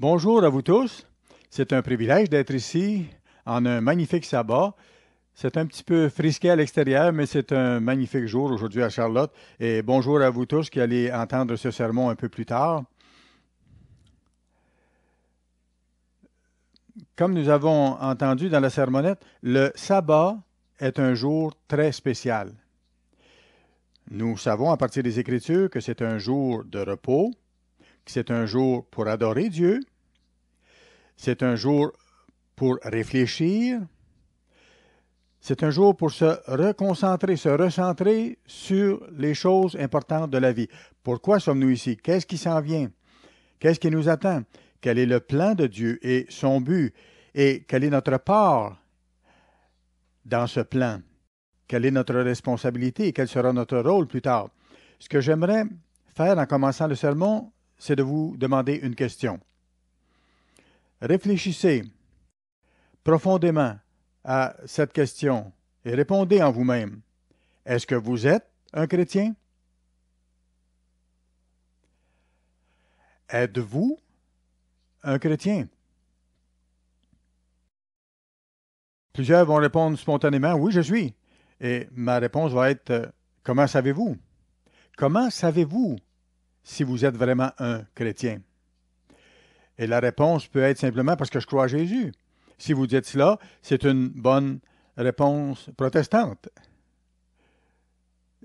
Bonjour à vous tous. C'est un privilège d'être ici en un magnifique sabbat. C'est un petit peu frisqué à l'extérieur, mais c'est un magnifique jour aujourd'hui à Charlotte. Et bonjour à vous tous qui allez entendre ce sermon un peu plus tard. Comme nous avons entendu dans la sermonnette, le sabbat est un jour très spécial. Nous savons à partir des Écritures que c'est un jour de repos, que c'est un jour pour adorer Dieu, c'est un jour pour réfléchir. C'est un jour pour se reconcentrer, se recentrer sur les choses importantes de la vie. Pourquoi sommes-nous ici? Qu'est-ce qui s'en vient? Qu'est-ce qui nous attend? Quel est le plan de Dieu et son but? Et quelle est notre part dans ce plan? Quelle est notre responsabilité et quel sera notre rôle plus tard? Ce que j'aimerais faire en commençant le sermon, c'est de vous demander une question. Réfléchissez profondément à cette question et répondez en vous-même. Est-ce que vous êtes un chrétien? Êtes-vous un chrétien? Plusieurs vont répondre spontanément Oui, je suis. Et ma réponse va être euh, Comment savez-vous? Comment savez-vous si vous êtes vraiment un chrétien? Et la réponse peut être simplement parce que je crois à Jésus. Si vous dites cela, c'est une bonne réponse protestante.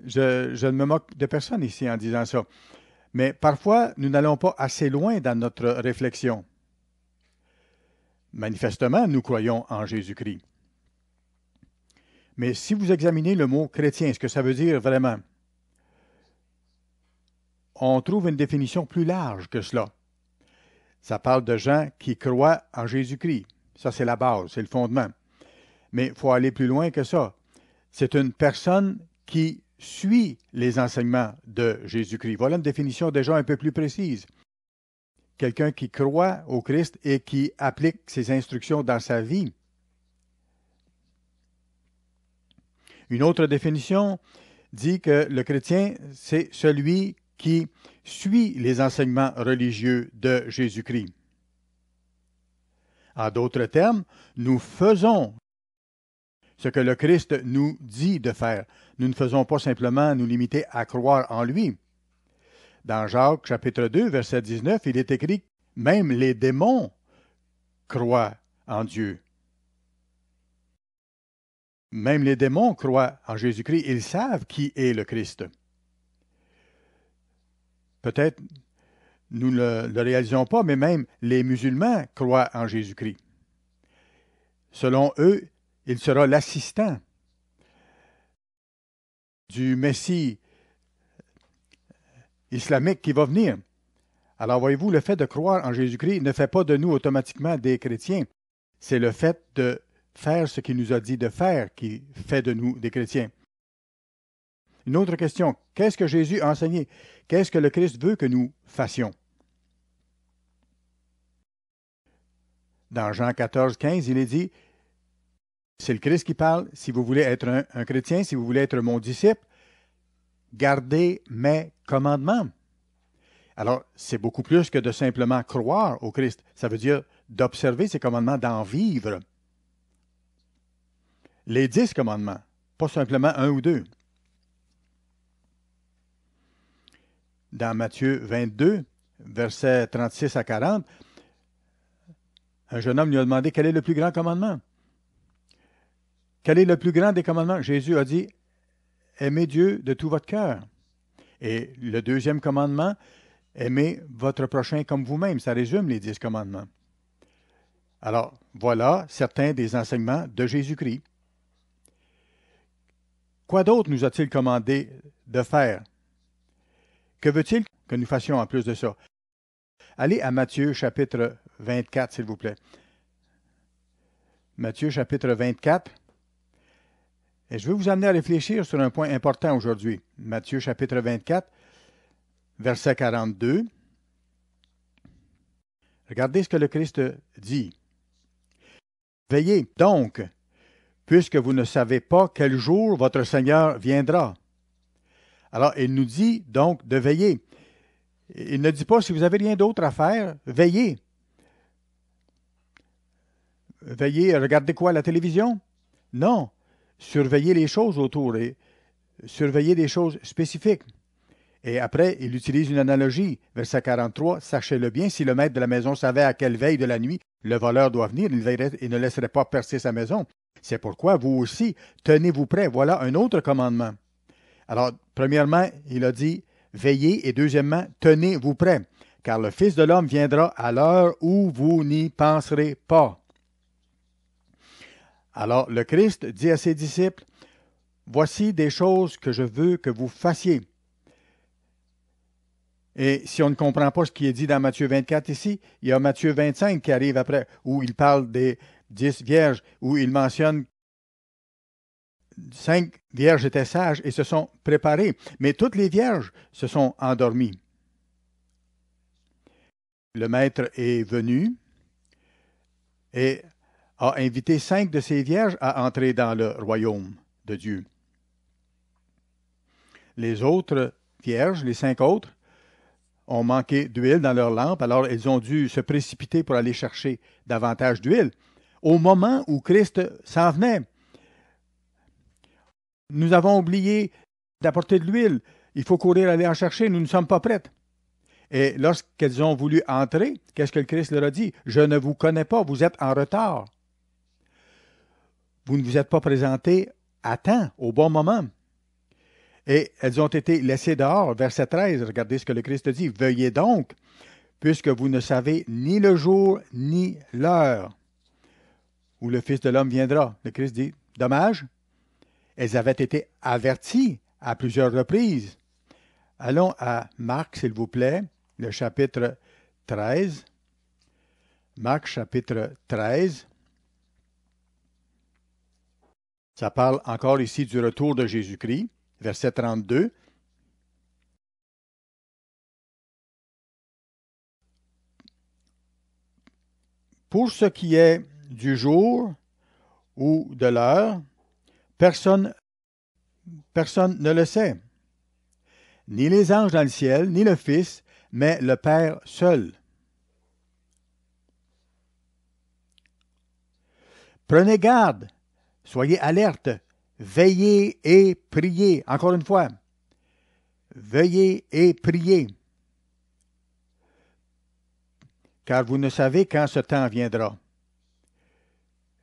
Je, ne me moque de personne ici en disant ça. Mais parfois, nous n'allons pas assez loin dans notre réflexion. Manifestement, nous croyons en Jésus-Christ. Mais si vous examinez le mot chrétien, ce que ça veut dire vraiment, on trouve une définition plus large que cela. Ça parle de gens qui croient en Jésus-Christ. Ça, c'est la base, c'est le fondement. Mais il faut aller plus loin que ça. C'est une personne qui suit les enseignements de Jésus-Christ. Voilà une définition déjà un peu plus précise. Quelqu'un qui croit au Christ et qui applique ses instructions dans sa vie. Une autre définition dit que le chrétien, c'est celui qui qui suit les enseignements religieux de Jésus-Christ. En d'autres termes, nous faisons ce que le Christ nous dit de faire. Nous ne faisons pas simplement nous limiter à croire en lui. Dans Jacques chapitre 2, verset 19, il est écrit Même les démons croient en Dieu. Même les démons croient en Jésus-Christ, ils savent qui est le Christ peut-être nous ne le, réalisons pas, mais même les musulmans croient en Jésus-Christ. Selon eux, il sera l'assistant du Messie islamique qui va venir. Alors voyez-vous, le fait de croire en Jésus-Christ ne fait pas de nous automatiquement des chrétiens. C'est le fait de faire ce qu'il nous a dit de faire qui fait de nous des chrétiens. Une autre question, qu'est-ce que Jésus a enseigné Qu'est-ce que le Christ veut que nous fassions Dans Jean 14, 15, il est dit, c'est le Christ qui parle, si vous voulez être un, chrétien, si vous voulez être mon disciple, gardez mes commandements. Alors, c'est beaucoup plus que de simplement croire au Christ. Ça veut dire d'observer ses commandements, d'en vivre. Les dix commandements, pas simplement un ou deux. dans Matthieu 22, versets 36 à 40, un jeune homme lui a demandé quel est le plus grand commandement. Quel est le plus grand des commandements Jésus a dit Aimez Dieu de tout votre cœur. Et le deuxième commandement, aimez votre prochain comme vous-même. Ça résume les dix commandements. Alors, voilà certains des enseignements de Jésus-Christ. Quoi d'autre nous a-t-il commandé de faire que veut-il que nous fassions en plus de ça? Allez à Matthieu chapitre 24, s'il vous plaît. Matthieu chapitre 24. Et je veux vous amener à réfléchir sur un point important aujourd'hui. Matthieu chapitre 24, verset 42. Regardez ce que le Christ dit. Veillez donc, puisque vous ne savez pas quel jour votre Seigneur viendra. Alors, il nous dit donc de veiller. Il ne dit pas si vous avez rien d'autre à faire, veillez. Veillez, regardez quoi la télévision Non, surveillez les choses autour et surveillez des choses spécifiques. Et après, il utilise une analogie. Verset 43, Sachez-le bien, si le maître de la maison savait à quelle veille de la nuit le voleur doit venir, il, il ne laisserait pas percer sa maison. C'est pourquoi vous aussi, tenez-vous prêts. Voilà un autre commandement. Alors, Premièrement, il a dit Veillez et deuxièmement, tenez-vous prêts, car le Fils de l'homme viendra à l'heure où vous n'y penserez pas. Alors le Christ dit à ses disciples Voici des choses que je veux que vous fassiez. Et si on ne comprend pas ce qui est dit dans Matthieu 24 ici, il y a Matthieu 25 qui arrive après, où il parle des dix vierges, où il mentionne cinq vierges étaient sages et se sont préparées, mais toutes les vierges se sont endormies. Le maître est venu et a invité cinq de ces vierges à entrer dans le royaume de Dieu. Les autres vierges, les cinq autres, ont manqué d'huile dans leur lampe, alors elles ont dû se précipiter pour aller chercher davantage d'huile. Au moment où Christ s'en venait, nous avons oublié d'apporter de l'huile. Il faut courir aller en chercher. Nous ne sommes pas prêtes. Et lorsqu'elles ont voulu entrer, qu'est-ce que le Christ leur a dit? Je ne vous connais pas, vous êtes en retard. Vous ne vous êtes pas présenté. à temps, au bon moment. Et elles ont été laissées dehors, verset 13, regardez ce que le Christ dit, Veuillez donc, puisque vous ne savez ni le jour ni l'heure où le Fils de l'homme viendra. Le Christ dit, Dommage, elles avaient été averties à plusieurs reprises. Allons à Marc, s'il vous plaît, le chapitre 13. Marc, chapitre 13. Ça parle encore ici du retour de Jésus-Christ, verset 32. Pour ce qui est du jour ou de l'heure, Personne, personne ne le sait. Ni les anges dans le ciel, ni le Fils, mais le Père seul. Prenez garde, soyez alerte, veillez et priez. Encore une fois, veillez et priez, car vous ne savez quand ce temps viendra.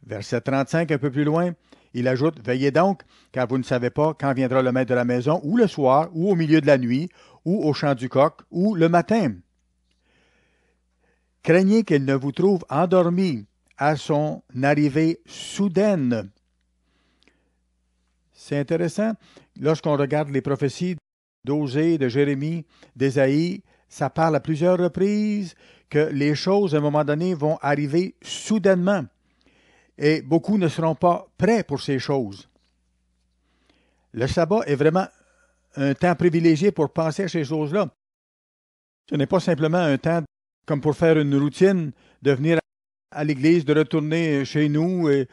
Verset 35, un peu plus loin, il ajoute Veillez donc, car vous ne savez pas quand viendra le maître de la maison, ou le soir, ou au milieu de la nuit, ou au chant du coq, ou le matin. Craignez qu'il ne vous trouve endormi à son arrivée soudaine. C'est intéressant. Lorsqu'on regarde les prophéties d'Osée, de Jérémie, d'Ésaïe, ça parle à plusieurs reprises que les choses, à un moment donné, vont arriver soudainement et beaucoup ne seront pas prêts pour ces choses. Le sabbat est vraiment un temps privilégié pour penser à ces choses-là. Ce n'est pas simplement un temps comme pour faire une routine, de venir à l'église, de retourner chez nous et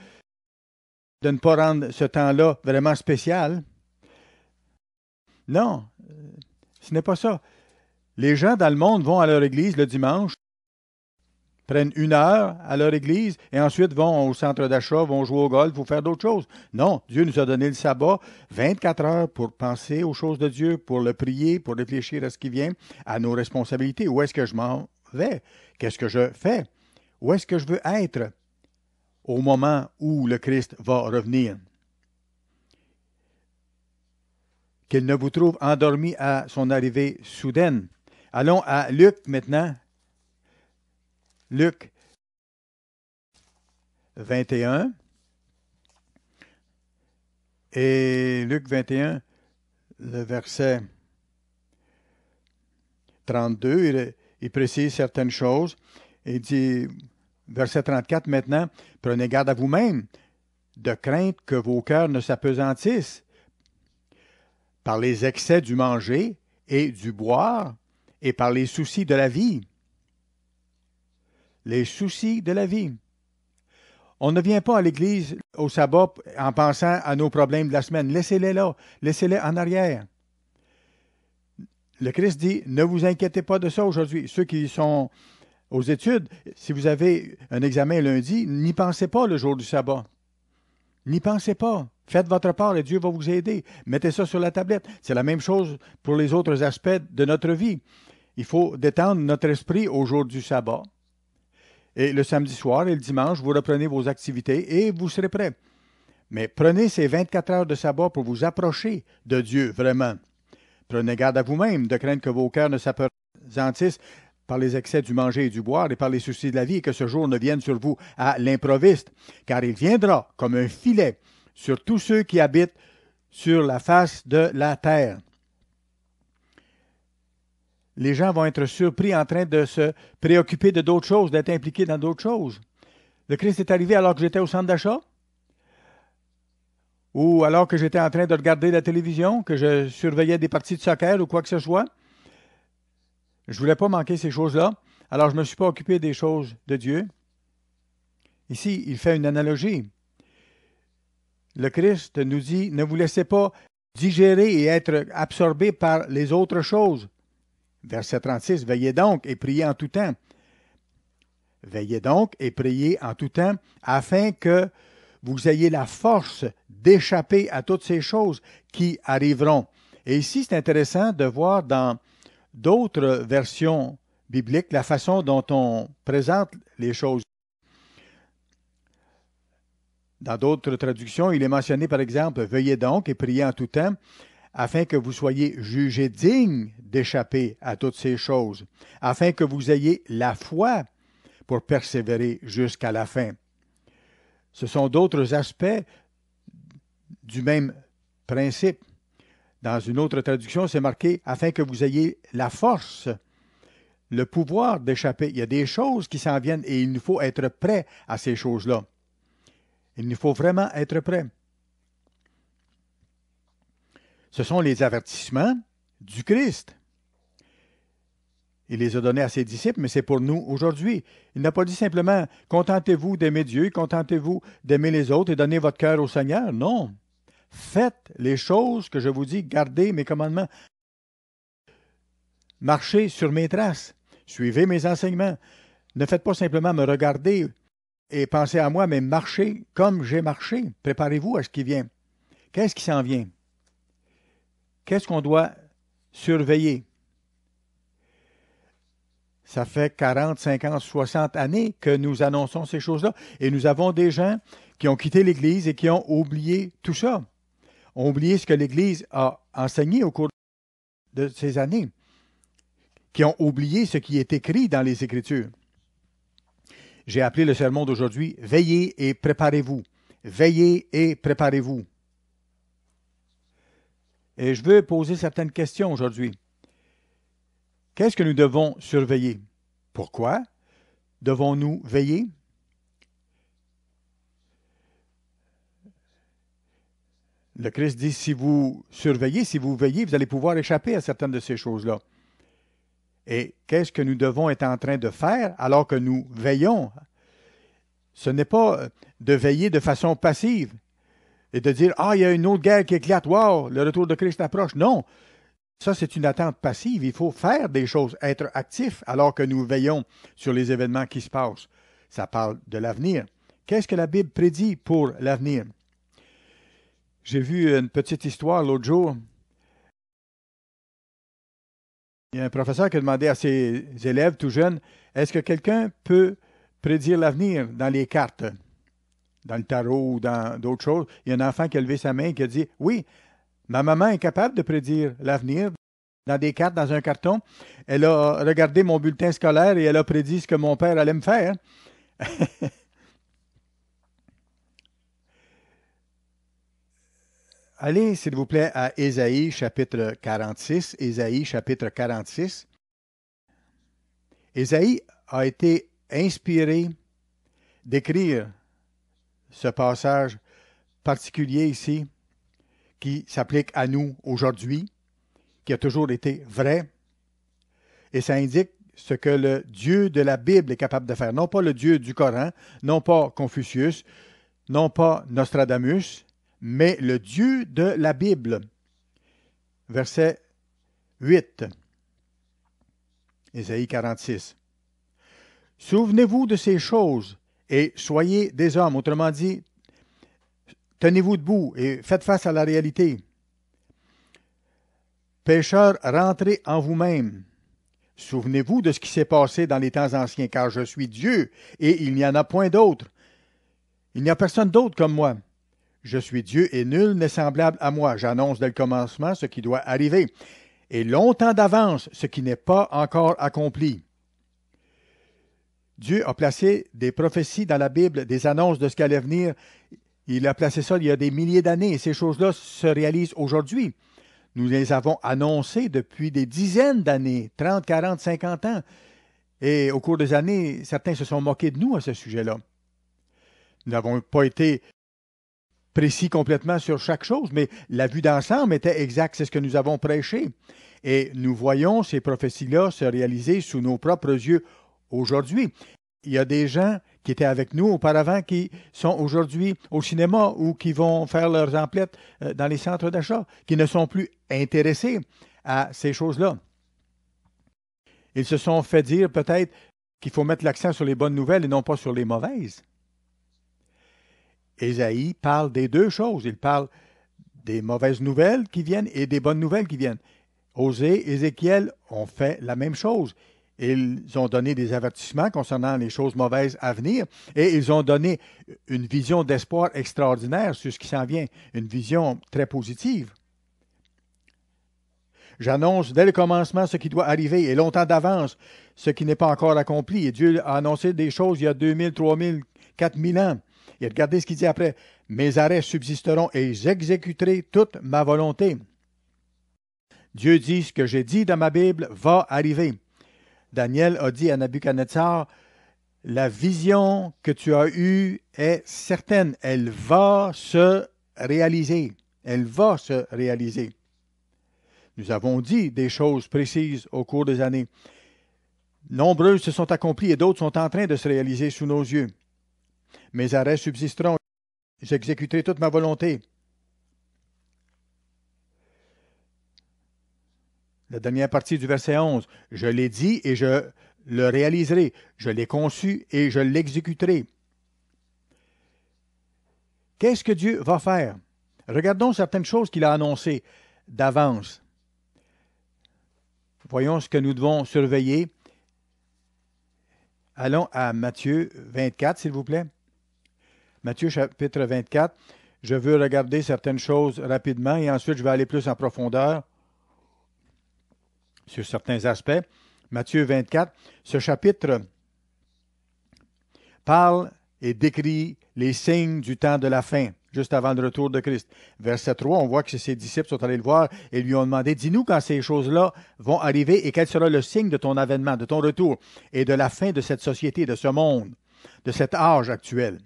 de ne pas rendre ce temps-là vraiment spécial. Non, ce n'est pas ça. Les gens dans le monde vont à leur église le dimanche, prennent une heure à leur église et ensuite vont au centre d'achat, vont jouer au golf ou faire d'autres choses. Non, Dieu nous a donné le sabbat, 24 heures pour penser aux choses de Dieu, pour le prier, pour réfléchir à ce qui vient, à nos responsabilités. Où est-ce que je m'en vais? Qu'est-ce que je fais? Où est-ce que je veux être au moment où le Christ va revenir? Qu'il ne vous trouve endormi à son arrivée soudaine. Allons à Luc maintenant, Luc 21. Et Luc 21, le verset 32, il, précise certaines choses. Il dit, verset 34, maintenant, prenez garde à vous-même, de crainte que vos cœurs ne s'apesantissent par les excès du manger et du boire et par les soucis de la vie, les soucis de la vie. On ne vient pas à l'Église au sabbat en pensant à nos problèmes de la semaine. Laissez-les là, laissez-les en arrière. Le Christ dit, ne vous inquiétez pas de ça aujourd'hui. Ceux qui sont aux études, si vous avez un examen lundi, n'y pensez pas le jour du sabbat. N'y pensez pas. Faites votre part et Dieu va vous aider. Mettez ça sur la tablette. C'est la même chose pour les autres aspects de notre vie. Il faut détendre notre esprit au jour du sabbat. Et le samedi soir et le dimanche, vous reprenez vos activités et vous serez prêt. Mais prenez ces 24 heures de sabbat pour vous approcher de Dieu vraiment. Prenez garde à vous-même de craindre que vos cœurs ne s'apesantissent par les excès du manger et du boire et par les soucis de la vie et que ce jour ne vienne sur vous à l'improviste, car il viendra comme un filet sur tous ceux qui habitent sur la face de la terre les gens vont être surpris en train de se préoccuper de d'autres choses, d'être impliqués dans d'autres choses. Le Christ est arrivé alors que j'étais au centre d'achat ou alors que j'étais en train de regarder la télévision, que je surveillais des parties de soccer ou quoi que ce soit. Je voulais pas manquer ces choses-là, alors je ne me suis pas occupé des choses de Dieu. Ici, il fait une analogie. Le Christ nous dit, ne vous laissez pas digérer et être absorbé par les autres choses. Verset 36, Veillez donc et priez en tout temps. Veillez donc et priez en tout temps afin que vous ayez la force d'échapper à toutes ces choses qui arriveront. Et ici, c'est intéressant de voir dans d'autres versions bibliques la façon dont on présente les choses. Dans d'autres traductions, il est mentionné par exemple Veillez donc et priez en tout temps afin que vous soyez jugés digne d'échapper à toutes ces choses, afin que vous ayez la foi pour persévérer jusqu'à la fin. Ce sont d'autres aspects du même principe. Dans une autre traduction, c'est marqué afin que vous ayez la force, le pouvoir d'échapper. Il y a des choses qui s'en viennent et il nous faut être prêts à ces choses-là. Il nous faut vraiment être prêt ce sont les avertissements du Christ. Il les a donnés à ses disciples, mais c'est pour nous aujourd'hui. Il n'a pas dit simplement contentez-vous d'aimer Dieu, contentez-vous d'aimer les autres et donnez votre cœur au Seigneur. Non. Faites les choses que je vous dis, gardez mes commandements. Marchez sur mes traces, suivez mes enseignements. Ne faites pas simplement me regarder et penser à moi, mais marchez comme j'ai marché. Préparez-vous à ce qui vient. Qu'est-ce qui s'en vient? Qu'est-ce qu'on doit surveiller? Ça fait 40, 50, 60 années que nous annonçons ces choses-là et nous avons des gens qui ont quitté l'Église et qui ont oublié tout ça. Ont oublié ce que l'Église a enseigné au cours de ces années, qui ont oublié ce qui est écrit dans les Écritures. J'ai appelé le sermon d'aujourd'hui Veillez et préparez-vous. Veillez et préparez-vous. Et je veux poser certaines questions aujourd'hui. Qu'est-ce que nous devons surveiller? Pourquoi devons-nous veiller? Le Christ dit, si vous surveillez, si vous veillez, vous allez pouvoir échapper à certaines de ces choses-là. Et qu'est-ce que nous devons être en train de faire alors que nous veillons? Ce n'est pas de veiller de façon passive, et de dire Ah, il y a une autre guerre qui éclate, wow, le retour de Christ approche. Non. Ça, c'est une attente passive. Il faut faire des choses, être actif alors que nous veillons sur les événements qui se passent. Ça parle de l'avenir. Qu'est-ce que la Bible prédit pour l'avenir? J'ai vu une petite histoire l'autre jour. Il y a un professeur qui a demandé à ses élèves tout jeunes, est-ce que quelqu'un peut prédire l'avenir dans les cartes? dans le tarot ou dans d'autres choses, il y a un enfant qui a levé sa main et qui a dit Oui, ma maman est capable de prédire l'avenir dans des cartes, dans un carton. Elle a regardé mon bulletin scolaire et elle a prédit ce que mon père allait me faire. Allez, s'il vous plaît, à Ésaïe chapitre 46. Ésaïe chapitre 46. Ésaïe a été inspiré d'écrire ce passage particulier ici qui s'applique à nous aujourd'hui, qui a toujours été vrai, et ça indique ce que le Dieu de la Bible est capable de faire, non pas le Dieu du Coran, non pas Confucius, non pas Nostradamus, mais le Dieu de la Bible. Verset 8. Ésaïe 46. Souvenez-vous de ces choses et soyez des hommes. Autrement dit, tenez-vous debout et faites face à la réalité. Pêcheurs, rentrez en vous-même. Souvenez-vous de ce qui s'est passé dans les temps anciens, car je suis Dieu et il n'y en a point d'autre. Il n'y a personne d'autre comme moi. Je suis Dieu et nul n'est semblable à moi. J'annonce dès le commencement ce qui doit arriver, et longtemps d'avance ce qui n'est pas encore accompli. Dieu a placé des prophéties dans la Bible, des annonces de ce qu'allait venir. Il a placé ça il y a des milliers d'années et ces choses-là se réalisent aujourd'hui. Nous les avons annoncées depuis des dizaines d'années, 30, 40, 50 ans. Et au cours des années, certains se sont moqués de nous à ce sujet-là. Nous n'avons pas été précis complètement sur chaque chose, mais la vue d'ensemble était exacte, c'est ce que nous avons prêché. Et nous voyons ces prophéties-là se réaliser sous nos propres yeux aujourd'hui. Il y a des gens qui étaient avec nous auparavant qui sont aujourd'hui au cinéma ou qui vont faire leurs emplettes euh, dans les centres d'achat, qui ne sont plus intéressés à ces choses-là. Ils se sont fait dire peut-être qu'il faut mettre l'accent sur les bonnes nouvelles et non pas sur les mauvaises. Ésaïe parle des deux choses. Il parle des mauvaises nouvelles qui viennent et des bonnes nouvelles qui viennent. Osée, Ézéchiel ont fait la même chose. Ils ont donné des avertissements concernant les choses mauvaises à venir et ils ont donné une vision d'espoir extraordinaire sur ce qui s'en vient, une vision très positive. J'annonce dès le commencement ce qui doit arriver et longtemps d'avance ce qui n'est pas encore accompli. Et Dieu a annoncé des choses il y a 2000, 3000, 4000 ans. Et regardez ce qu'il dit après. Mes arrêts subsisteront et j'exécuterai toute ma volonté. Dieu dit ce que j'ai dit dans ma Bible va arriver. Daniel a dit à Nabucodonosor, la vision que tu as eue est certaine, elle va se réaliser, elle va se réaliser. Nous avons dit des choses précises au cours des années. Nombreuses se sont accomplies et d'autres sont en train de se réaliser sous nos yeux. Mes arrêts subsisteront. J'exécuterai toute ma volonté. la dernière partie du verset 11, je l'ai dit et je le réaliserai, je l'ai conçu et je l'exécuterai. Qu'est-ce que Dieu va faire? Regardons certaines choses qu'il a annoncées d'avance. Voyons ce que nous devons surveiller. Allons à Matthieu 24, s'il vous plaît. Matthieu chapitre 24. Je veux regarder certaines choses rapidement et ensuite je vais aller plus en profondeur sur certains aspects. Matthieu 24, ce chapitre parle et décrit les signes du temps de la fin, juste avant le retour de Christ. Verset 3, on voit que ses disciples sont allés le voir et lui ont demandé, dis-nous quand ces choses-là vont arriver et quel sera le signe de ton avènement, de ton retour et de la fin de cette société, de ce monde, de cet âge actuel.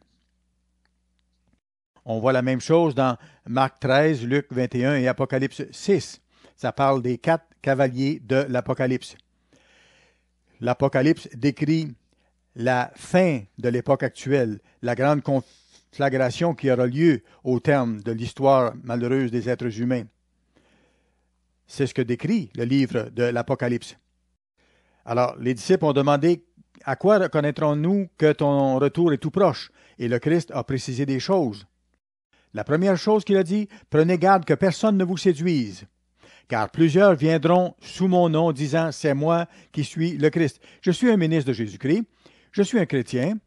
On voit la même chose dans Marc 13, Luc 21 et Apocalypse 6. Ça parle des quatre cavalier de l'Apocalypse. L'Apocalypse décrit la fin de l'époque actuelle, la grande conflagration qui aura lieu au terme de l'histoire malheureuse des êtres humains. C'est ce que décrit le livre de l'Apocalypse. Alors, les disciples ont demandé à quoi reconnaîtrons-nous que ton retour est tout proche Et le Christ a précisé des choses. La première chose qu'il a dit, prenez garde que personne ne vous séduise car plusieurs viendront sous mon nom disant, c'est moi qui suis le Christ. Je suis un ministre de Jésus-Christ, je suis un chrétien,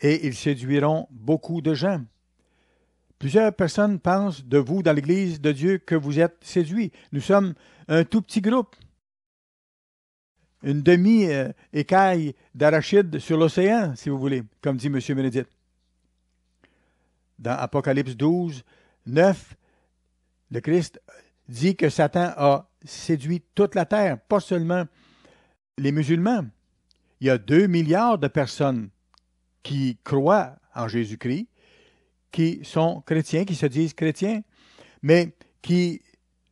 et ils séduiront beaucoup de gens. Plusieurs personnes pensent de vous dans l'Église de Dieu que vous êtes séduits. Nous sommes un tout petit groupe. Une demi-écaille d'arachide sur l'océan, si vous voulez, comme dit M. Bénédicte. Dans Apocalypse 12, 9, le Christ dit que Satan a séduit toute la terre, pas seulement les musulmans. Il y a deux milliards de personnes qui croient en Jésus-Christ, qui sont chrétiens, qui se disent chrétiens, mais qui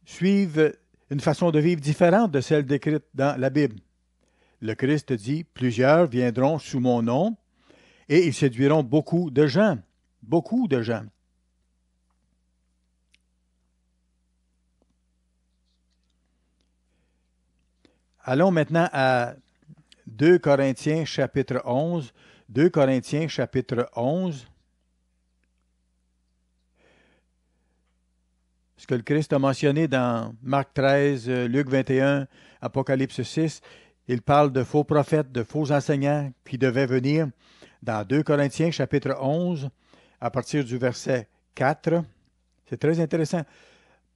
suivent une façon de vivre différente de celle décrite dans la Bible. Le Christ dit, plusieurs viendront sous mon nom et ils séduiront beaucoup de gens, beaucoup de gens. Allons maintenant à 2 Corinthiens chapitre 11. 2 Corinthiens chapitre 11. Ce que le Christ a mentionné dans Marc 13, Luc 21, Apocalypse 6, il parle de faux prophètes, de faux enseignants qui devaient venir dans 2 Corinthiens chapitre 11 à partir du verset 4. C'est très intéressant.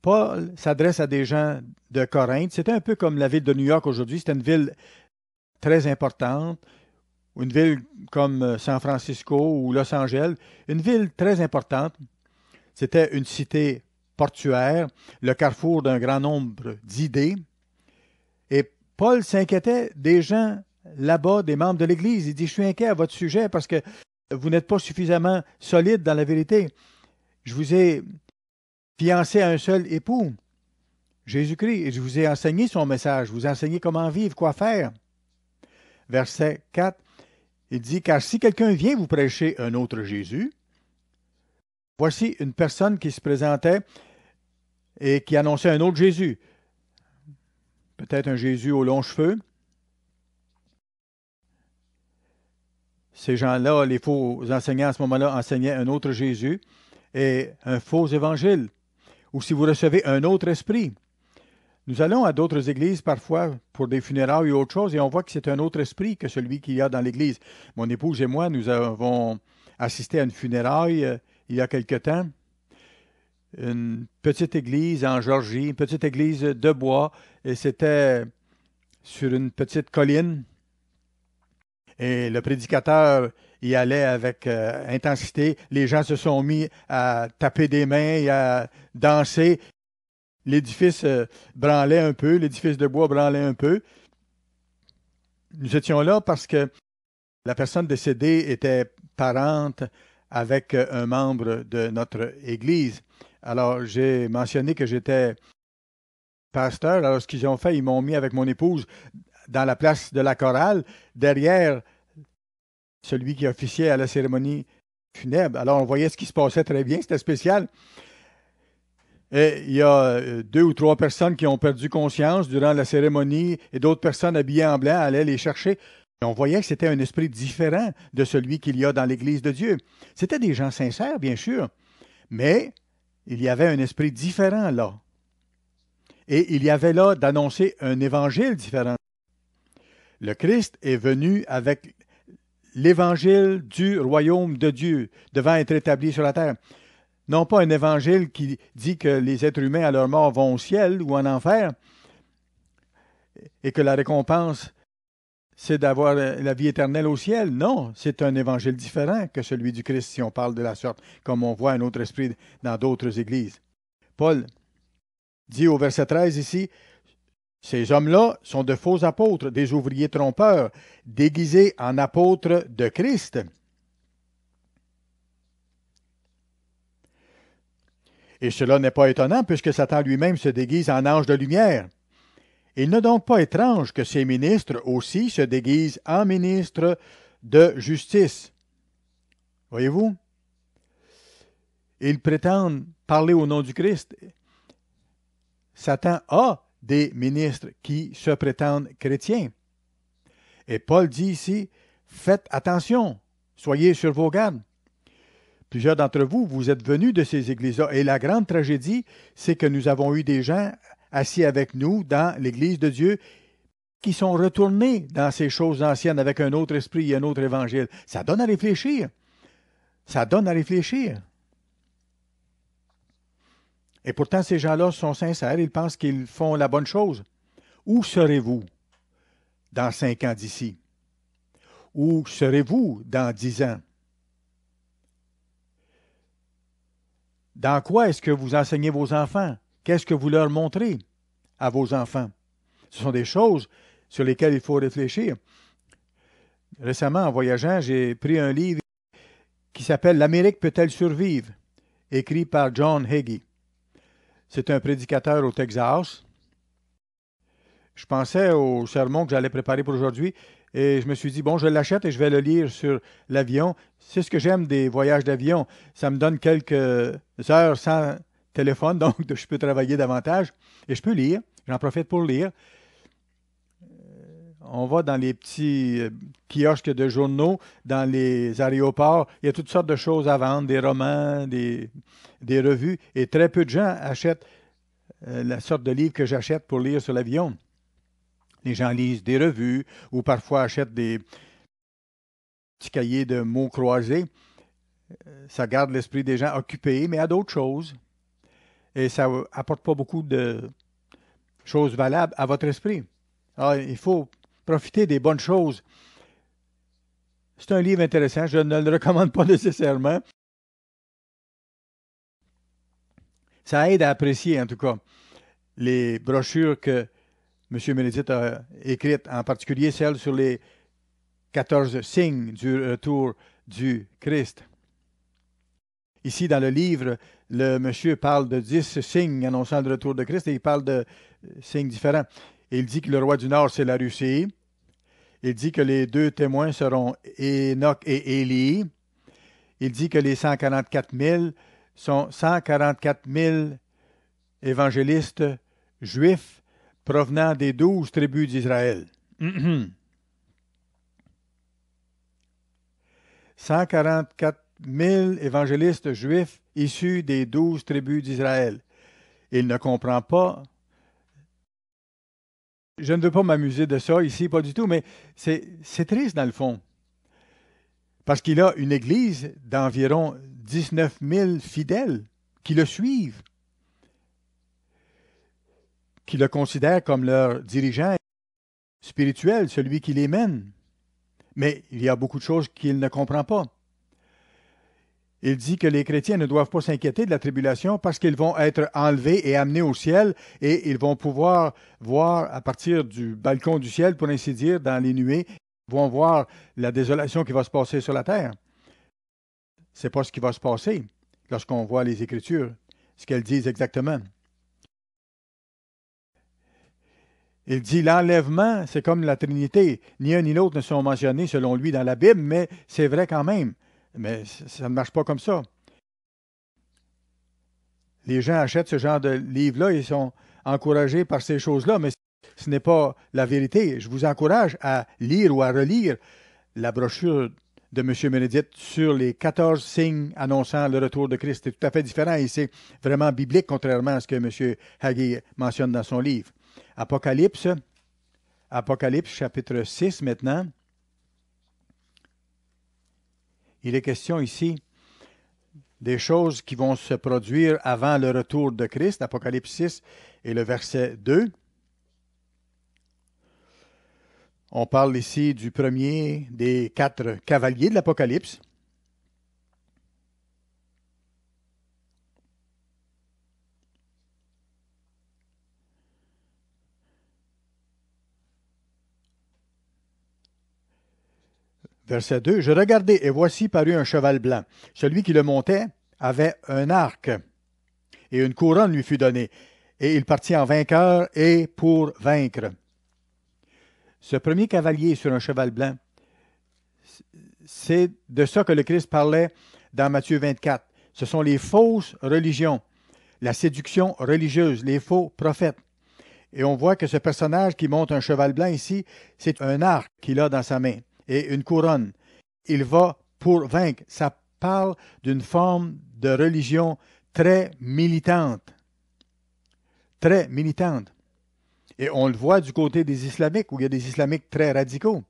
Paul s'adresse à des gens de Corinthe. C'était un peu comme la ville de New York aujourd'hui. C'était une ville très importante, une ville comme euh, San Francisco ou Los Angeles, une ville très importante. C'était une cité portuaire, le carrefour d'un grand nombre d'idées. Et Paul s'inquiétait des gens là-bas, des membres de l'Église. Il dit, je suis inquiet à votre sujet parce que vous n'êtes pas suffisamment solide dans la vérité. Je vous ai Fiancé à un seul époux, Jésus-Christ, et je vous ai enseigné son message, vous enseignez comment vivre, quoi faire. Verset 4, il dit, car si quelqu'un vient vous prêcher un autre Jésus, voici une personne qui se présentait et qui annonçait un autre Jésus. Peut-être un Jésus aux longs cheveux. Ces gens-là, les faux enseignants à ce moment-là, enseignaient un autre Jésus et un faux évangile ou si vous recevez un autre esprit. Nous allons à d'autres églises parfois pour des funérailles ou autre chose et on voit que c'est un autre esprit que celui qu'il y a dans l'église. Mon épouse et moi, nous avons assisté à une funéraille euh, il y a quelque temps. Une petite église en Georgie, une petite église de bois, et c'était sur une petite colline. Et le prédicateur y allait avec euh, intensité. Les gens se sont mis à taper des mains et à danser. L'édifice euh, branlait un peu, l'édifice de bois branlait un peu. Nous étions là parce que la personne décédée était parente avec euh, un membre de notre Église. Alors, j'ai mentionné que j'étais pasteur. Alors, ce qu'ils ont fait, ils m'ont mis avec mon épouse dans la place de la chorale, derrière celui qui officiait à la cérémonie funèbre. Alors, on voyait ce qui se passait très bien, c'était spécial. Et il y a euh, deux ou trois personnes qui ont perdu conscience durant la cérémonie et d'autres personnes habillées en blanc allaient les chercher. Et on voyait que c'était un esprit différent de celui qu'il y a dans l'Église de Dieu. C'était des gens sincères, bien sûr, mais il y avait un esprit différent là. Et il y avait là d'annoncer un évangile différent. Le Christ est venu avec l'évangile du royaume de Dieu devant être établi sur la terre. Non pas un évangile qui dit que les êtres humains à leur mort vont au ciel ou en enfer et que la récompense c'est d'avoir la vie éternelle au ciel. Non, c'est un évangile différent que celui du Christ, si on parle de la sorte, comme on voit un autre esprit dans d'autres églises. Paul dit au verset 13 ici, ces hommes-là sont de faux apôtres, des ouvriers trompeurs, déguisés en apôtres de Christ. Et cela n'est pas étonnant puisque Satan lui-même se déguise en ange de lumière. Il n'est donc pas étrange que ces ministres aussi se déguisent en ministres de justice. Voyez-vous? Ils prétendent parler au nom du Christ. Satan a des ministres qui se prétendent chrétiens. Et Paul dit ici, faites attention, soyez sur vos gardes. Plusieurs d'entre vous, vous êtes venus de ces églises-là, et la grande tragédie, c'est que nous avons eu des gens assis avec nous dans l'Église de Dieu qui sont retournés dans ces choses anciennes avec un autre esprit et un autre évangile. Ça donne à réfléchir. Ça donne à réfléchir. Et pourtant, ces gens-là sont sincères, ils pensent qu'ils font la bonne chose. Où serez-vous dans cinq ans d'ici? Où serez-vous dans dix ans? Dans quoi est-ce que vous enseignez vos enfants? Qu'est-ce que vous leur montrez à vos enfants? Ce sont des choses sur lesquelles il faut réfléchir. Récemment, en voyageant, j'ai pris un livre qui s'appelle L'Amérique peut-elle survivre, écrit par John Hagee. C'est un prédicateur au Texas. Je pensais au sermon que j'allais préparer pour aujourd'hui et je me suis dit, bon, je l'achète et je vais le lire sur l'avion. C'est ce que j'aime des voyages d'avion. Ça me donne quelques heures sans téléphone, donc je peux travailler davantage et je peux lire. J'en profite pour lire. Euh, on va dans les petits euh, kiosques de journaux, dans les aéroports. Il y a toutes sortes de choses à vendre, des romans, des, des revues, et très peu de gens achètent euh, la sorte de livre que j'achète pour lire sur l'avion. Les gens lisent des revues ou parfois achètent des petits cahiers de mots croisés. Euh, ça garde l'esprit des gens occupés, mais à d'autres choses. Et ça apporte pas beaucoup de choses valables à votre esprit. il faut profiter des bonnes choses. C'est un livre intéressant, je ne le recommande pas nécessairement. ça aide à apprécier, en tout cas, les brochures que M. Ménédite a écrites, en particulier celles sur les 14 signes du retour du Christ. Ici, dans le livre, le monsieur parle de 10 signes annonçant le retour de Christ et il parle de signes différents. Il dit que le roi du Nord, c'est la Russie. Il dit que les deux témoins seront Enoch et Élie. Il dit que les 144 000 sont 144 000 évangélistes juifs provenant des douze tribus d'Israël. 144 000 évangélistes juifs issus des douze tribus d'Israël. Il ne comprend pas. Je ne veux pas m'amuser de ça ici, pas du tout, mais c'est triste dans le fond. Parce qu'il a une église d'environ 19 000 fidèles qui le suivent, qui le considèrent comme leur dirigeant spirituel, celui qui les mène. Mais il y a beaucoup de choses qu'il ne comprend pas. Il dit que les chrétiens ne doivent pas s'inquiéter de la tribulation parce qu'ils vont être enlevés et amenés au ciel et ils vont pouvoir voir à partir du balcon du ciel, pour ainsi dire, dans les nuées, vont voir la désolation qui va se passer sur la terre. C'est pas ce qui va se passer lorsqu'on voit les Écritures, ce qu'elles disent exactement. Il dit l'enlèvement, c'est comme la Trinité. Ni un ni l'autre ne sont mentionnés selon lui dans la Bible, mais c'est vrai quand même. Mais ça ne marche pas comme ça. Les gens achètent ce genre de livres-là, ils sont encouragés par ces choses-là, mais ce n'est pas la vérité. Je vous encourage à lire ou à relire la brochure de M. Meredith sur les 14 signes annonçant le retour de Christ C'est tout à fait différent et c'est vraiment biblique, contrairement à ce que M. Haggie mentionne dans son livre. Apocalypse, Apocalypse chapitre 6 maintenant. Il est question ici des choses qui vont se produire avant le retour de Christ, Apocalypse 6 et le verset 2. On parle ici du premier des quatre cavaliers de l'Apocalypse. Verset 2. Je regardai, et voici parut un cheval blanc. Celui qui le montait avait un arc, et une couronne lui fut donnée, et il partit en vainqueur et pour vaincre. Ce premier cavalier sur un cheval blanc, c'est de ça que le Christ parlait dans Matthieu 24. Ce sont les fausses religions, la séduction religieuse, les faux prophètes. Et on voit que ce personnage qui monte un cheval blanc ici, c'est un arc qu'il a dans sa main et une couronne. Il va pour vaincre. Ça parle d'une forme de religion très militante. Très militante. Et on le voit du côté des islamiques, où il y a des islamiques très radicaux.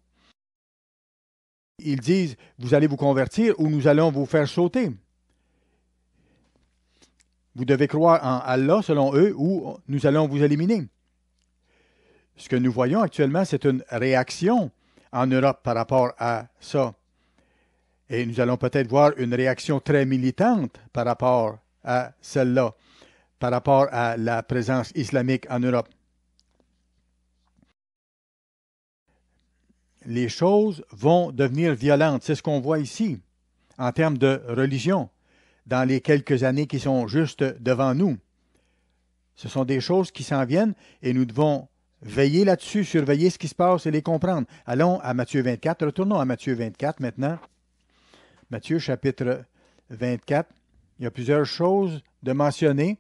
Ils disent, vous allez vous convertir ou nous allons vous faire sauter. Vous devez croire en Allah, selon eux, ou nous allons vous éliminer. Ce que nous voyons actuellement, c'est une réaction en Europe par rapport à ça. Et nous allons peut-être voir une réaction très militante par rapport à celle-là, par rapport à la présence islamique en Europe. les choses vont devenir violentes. C'est ce qu'on voit ici en termes de religion dans les quelques années qui sont juste devant nous. Ce sont des choses qui s'en viennent et nous devons veiller là-dessus, surveiller ce qui se passe et les comprendre. Allons à Matthieu 24. Retournons à Matthieu 24 maintenant. Matthieu chapitre 24. Il y a plusieurs choses de mentionner.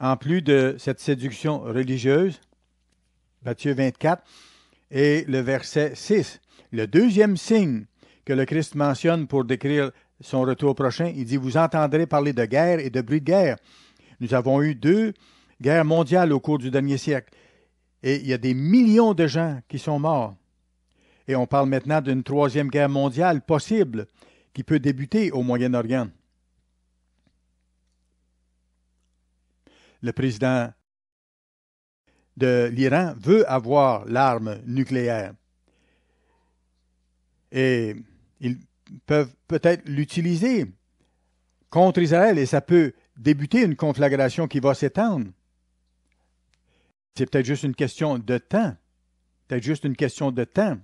En plus de cette séduction religieuse, Matthieu 24, et le verset 6. Le deuxième signe que le Christ mentionne pour décrire son retour prochain, il dit, vous entendrez parler de guerre et de bruit de guerre. Nous avons eu deux guerres mondiales au cours du dernier siècle. Et il y a des millions de gens qui sont morts. Et on parle maintenant d'une troisième guerre mondiale possible qui peut débuter au Moyen-Orient. Le président de l'Iran veut avoir l'arme nucléaire. Et ils peuvent peut-être l'utiliser contre Israël et ça peut débuter une conflagration qui va s'étendre. C'est peut-être juste une question de temps. Peut-être juste une question de temps.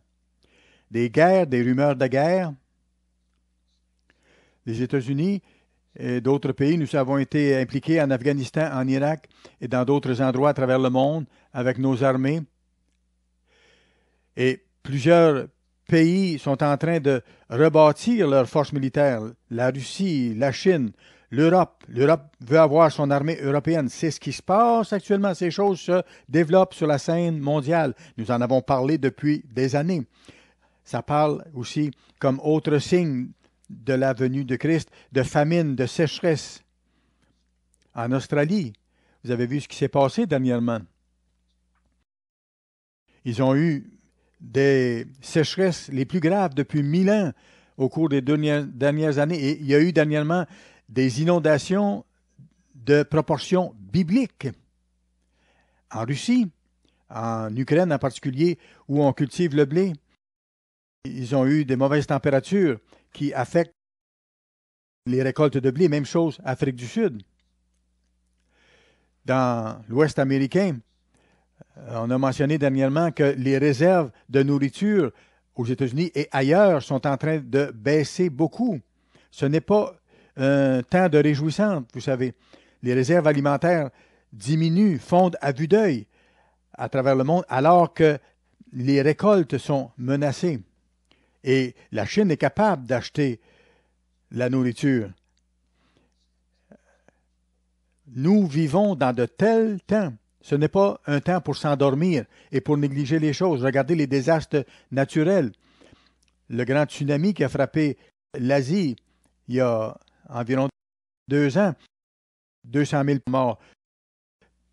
Des guerres, des rumeurs de guerre. Les États-Unis et d'autres pays. Nous avons été impliqués en Afghanistan, en Irak et dans d'autres endroits à travers le monde avec nos armées. Et plusieurs pays sont en train de rebâtir leurs forces militaires. La Russie, la Chine, l'Europe. L'Europe veut avoir son armée européenne. C'est ce qui se passe actuellement. Ces choses se développent sur la scène mondiale. Nous en avons parlé depuis des années. Ça parle aussi comme autre signe de la venue de Christ, de famine, de sécheresse. En Australie, vous avez vu ce qui s'est passé dernièrement. Ils ont eu des sécheresses les plus graves depuis mille ans au cours des dernières, années. Et il y a eu dernièrement des inondations de proportions bibliques. En Russie, en Ukraine en particulier, où on cultive le blé, ils ont eu des mauvaises températures qui affectent les récoltes de blé. Même chose, Afrique du Sud. Dans l'Ouest américain, euh, on a mentionné dernièrement que les réserves de nourriture aux États-Unis et ailleurs sont en train de baisser beaucoup. Ce n'est pas un temps de réjouissance, vous savez. Les réserves alimentaires diminuent, fondent à vue d'œil à travers le monde, alors que les récoltes sont menacées. Et la Chine est capable d'acheter la nourriture. Nous vivons dans de tels temps. Ce n'est pas un temps pour s'endormir et pour négliger les choses. Regardez les désastres naturels. Le grand tsunami qui a frappé l'Asie il y a environ deux ans, 200 000 morts.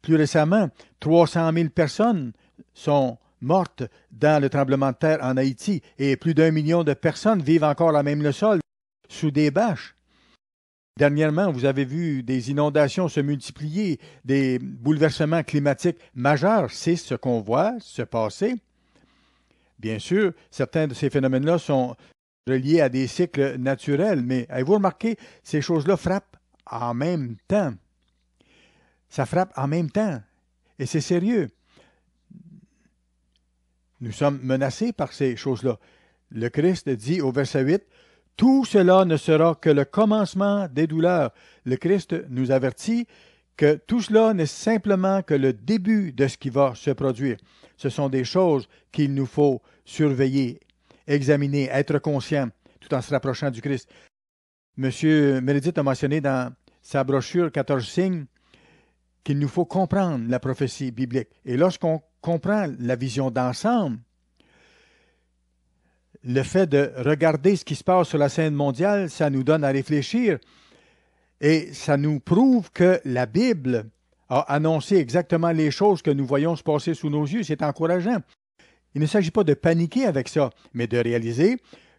Plus récemment, 300 000 personnes sont mortes dans le tremblement de terre en Haïti et plus d'un million de personnes vivent encore à même le sol sous des bâches. Dernièrement, vous avez vu des inondations se multiplier, des bouleversements climatiques majeurs. C'est ce qu'on voit se passer. Bien sûr, certains de ces phénomènes-là sont reliés à des cycles naturels, mais avez-vous remarqué, ces choses-là frappent en même temps. Ça frappe en même temps. Et c'est sérieux. Nous sommes menacés par ces choses-là. Le Christ dit au verset 8, Tout cela ne sera que le commencement des douleurs. Le Christ nous avertit que tout cela n'est simplement que le début de ce qui va se produire. Ce sont des choses qu'il nous faut surveiller, examiner, être conscient, tout en se rapprochant du Christ. Monsieur Meredith a mentionné dans sa brochure 14 signes qu'il nous faut comprendre la prophétie biblique. Et lorsqu'on comprend la vision d'ensemble, le fait de regarder ce qui se passe sur la scène mondiale, ça nous donne à réfléchir et ça nous prouve que la Bible a annoncé exactement les choses que nous voyons se passer sous nos yeux. C'est encourageant. Il ne s'agit pas de paniquer avec ça, mais de réaliser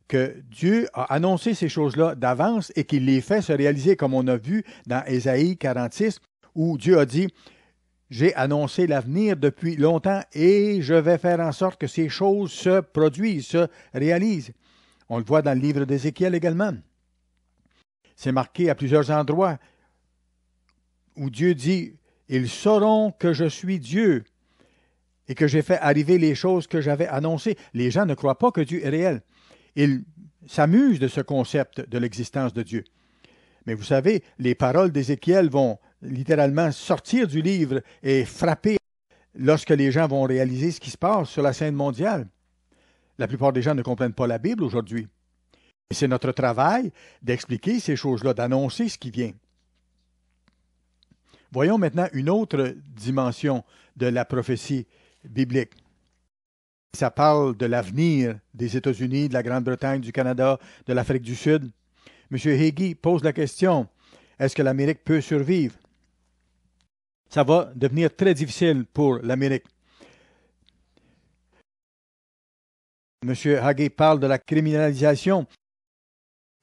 que Dieu a annoncé ces choses-là d'avance et qu'il les fait se réaliser comme on a vu dans Ésaïe 46 où Dieu a dit j'ai annoncé l'avenir depuis longtemps et je vais faire en sorte que ces choses se produisent, se réalisent. On le voit dans le livre d'Ézéchiel également. C'est marqué à plusieurs endroits où Dieu dit, Ils sauront que je suis Dieu et que j'ai fait arriver les choses que j'avais annoncées. Les gens ne croient pas que Dieu est réel. Ils s'amusent de ce concept de l'existence de Dieu. Mais vous savez, les paroles d'Ézéchiel vont littéralement sortir du livre et frapper lorsque les gens vont réaliser ce qui se passe sur la scène mondiale. La plupart des gens ne comprennent pas la Bible aujourd'hui. c'est notre travail d'expliquer ces choses-là, d'annoncer ce qui vient. Voyons maintenant une autre dimension de la prophétie biblique. Ça parle de l'avenir des États-Unis, de la Grande-Bretagne, du Canada, de l'Afrique du Sud. M. Heggie pose la question est-ce que l'Amérique peut survivre ça va devenir très difficile pour l'Amérique. M. Hagee parle de la criminalisation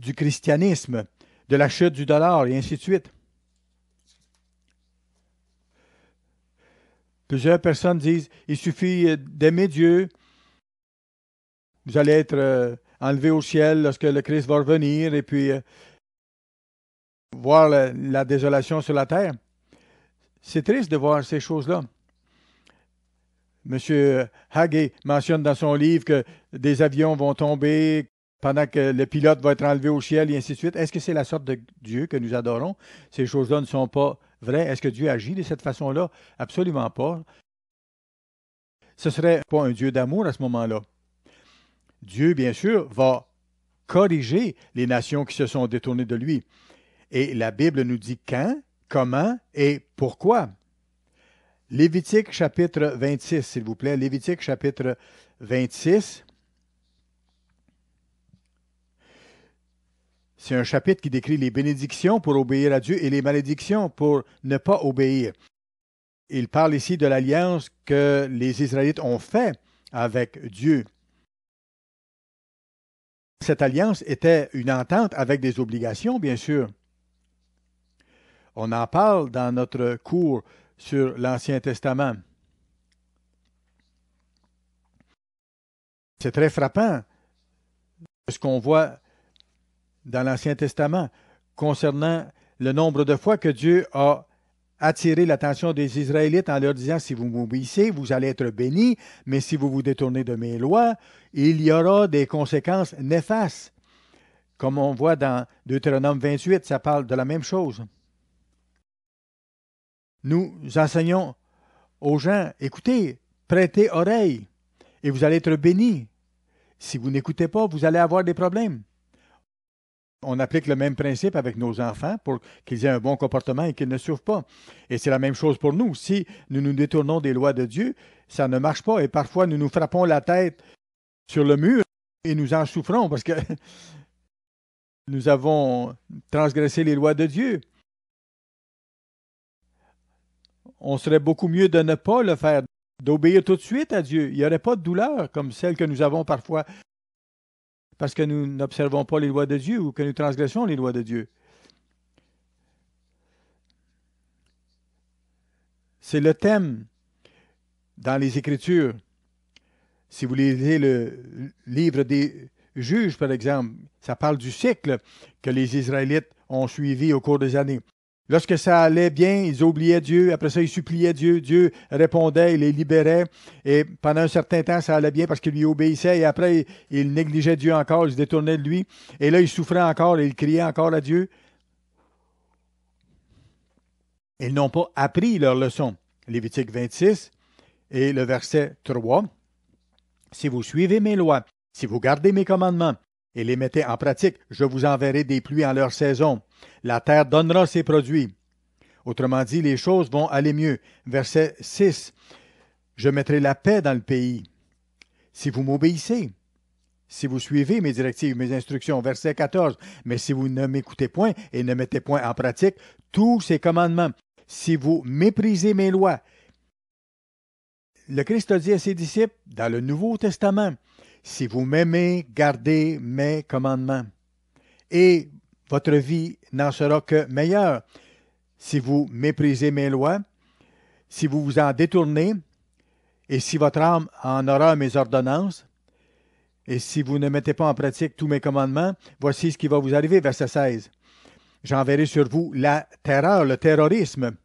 du christianisme, de la chute du dollar et ainsi de suite. Plusieurs personnes disent il suffit d'aimer Dieu, vous allez être euh, enlevé au ciel lorsque le Christ va revenir et puis euh, voir la désolation sur la terre. C'est triste de voir ces choses-là. M. Hage mentionne dans son livre que des avions vont tomber pendant que le pilote va être enlevé au ciel et ainsi de suite. Est-ce que c'est la sorte de Dieu que nous adorons? Ces choses-là ne sont pas vraies. Est-ce que Dieu agit de cette façon-là? Absolument pas. Ce ne serait pas un Dieu d'amour à ce moment-là. Dieu, bien sûr, va corriger les nations qui se sont détournées de lui. Et la Bible nous dit quand comment et pourquoi. Lévitique chapitre 26, s'il vous plaît. Lévitique chapitre 26. C'est un chapitre qui décrit les bénédictions pour obéir à Dieu et les malédictions pour ne pas obéir. Il parle ici de l'alliance que les Israélites ont faite avec Dieu. Cette alliance était une entente avec des obligations, bien sûr. On en parle dans notre cours sur l'Ancien Testament. C'est très frappant ce qu'on voit dans l'Ancien Testament concernant le nombre de fois que Dieu a attiré l'attention des Israélites en leur disant, si vous m'obéissez, vous allez être bénis, mais si vous vous détournez de mes lois, il y aura des conséquences néfastes. Comme on voit dans Deutéronome 28, ça parle de la même chose nous enseignons aux gens, écoutez, prêtez oreille et vous allez être bénis. Si vous n'écoutez pas, vous allez avoir des problèmes. On applique le même principe avec nos enfants pour qu'ils aient un bon comportement et qu'ils ne souffrent pas. Et c'est la même chose pour nous. Si nous nous détournons des lois de Dieu, ça ne marche pas. Et parfois, nous nous frappons la tête sur le mur et nous en souffrons parce que nous avons transgressé les lois de Dieu. on serait beaucoup mieux de ne pas le faire, d'obéir tout de suite à Dieu. Il n'y aurait pas de douleur comme celle que nous avons parfois parce que nous n'observons pas les lois de Dieu ou que nous transgressons les lois de Dieu. C'est le thème dans les Écritures. Si vous lisez le livre des juges, par exemple, ça parle du cycle que les Israélites ont suivi au cours des années. Lorsque ça allait bien, ils oubliaient Dieu. Après ça, ils suppliaient Dieu. Dieu répondait, il les libérait. Et pendant un certain temps, ça allait bien parce qu'ils lui obéissaient. Et après, ils négligeaient Dieu encore, ils se détournaient de lui. Et là, ils souffraient encore et ils criaient encore à Dieu. Ils n'ont pas appris leur leçon. Lévitique 26 et le verset 3. Si vous suivez mes lois, si vous gardez mes commandements et les mettez en pratique, je vous enverrai des pluies en leur saison la terre donnera ses produits. Autrement dit, les choses vont aller mieux. Verset 6. Je mettrai la paix dans le pays. Si vous m'obéissez, si vous suivez mes directives, mes instructions, verset 14, mais si vous ne m'écoutez point et ne mettez point en pratique tous ces commandements, si vous méprisez mes lois. Le Christ a dit à ses disciples dans le Nouveau Testament, si vous m'aimez, gardez mes commandements. Et votre vie n'en sera que meilleure. Si vous méprisez mes lois, si vous vous en détournez, et si votre âme en aura mes ordonnances, et si vous ne mettez pas en pratique tous mes commandements, voici ce qui va vous arriver, verset 16. J'enverrai sur vous la terreur, le terrorisme.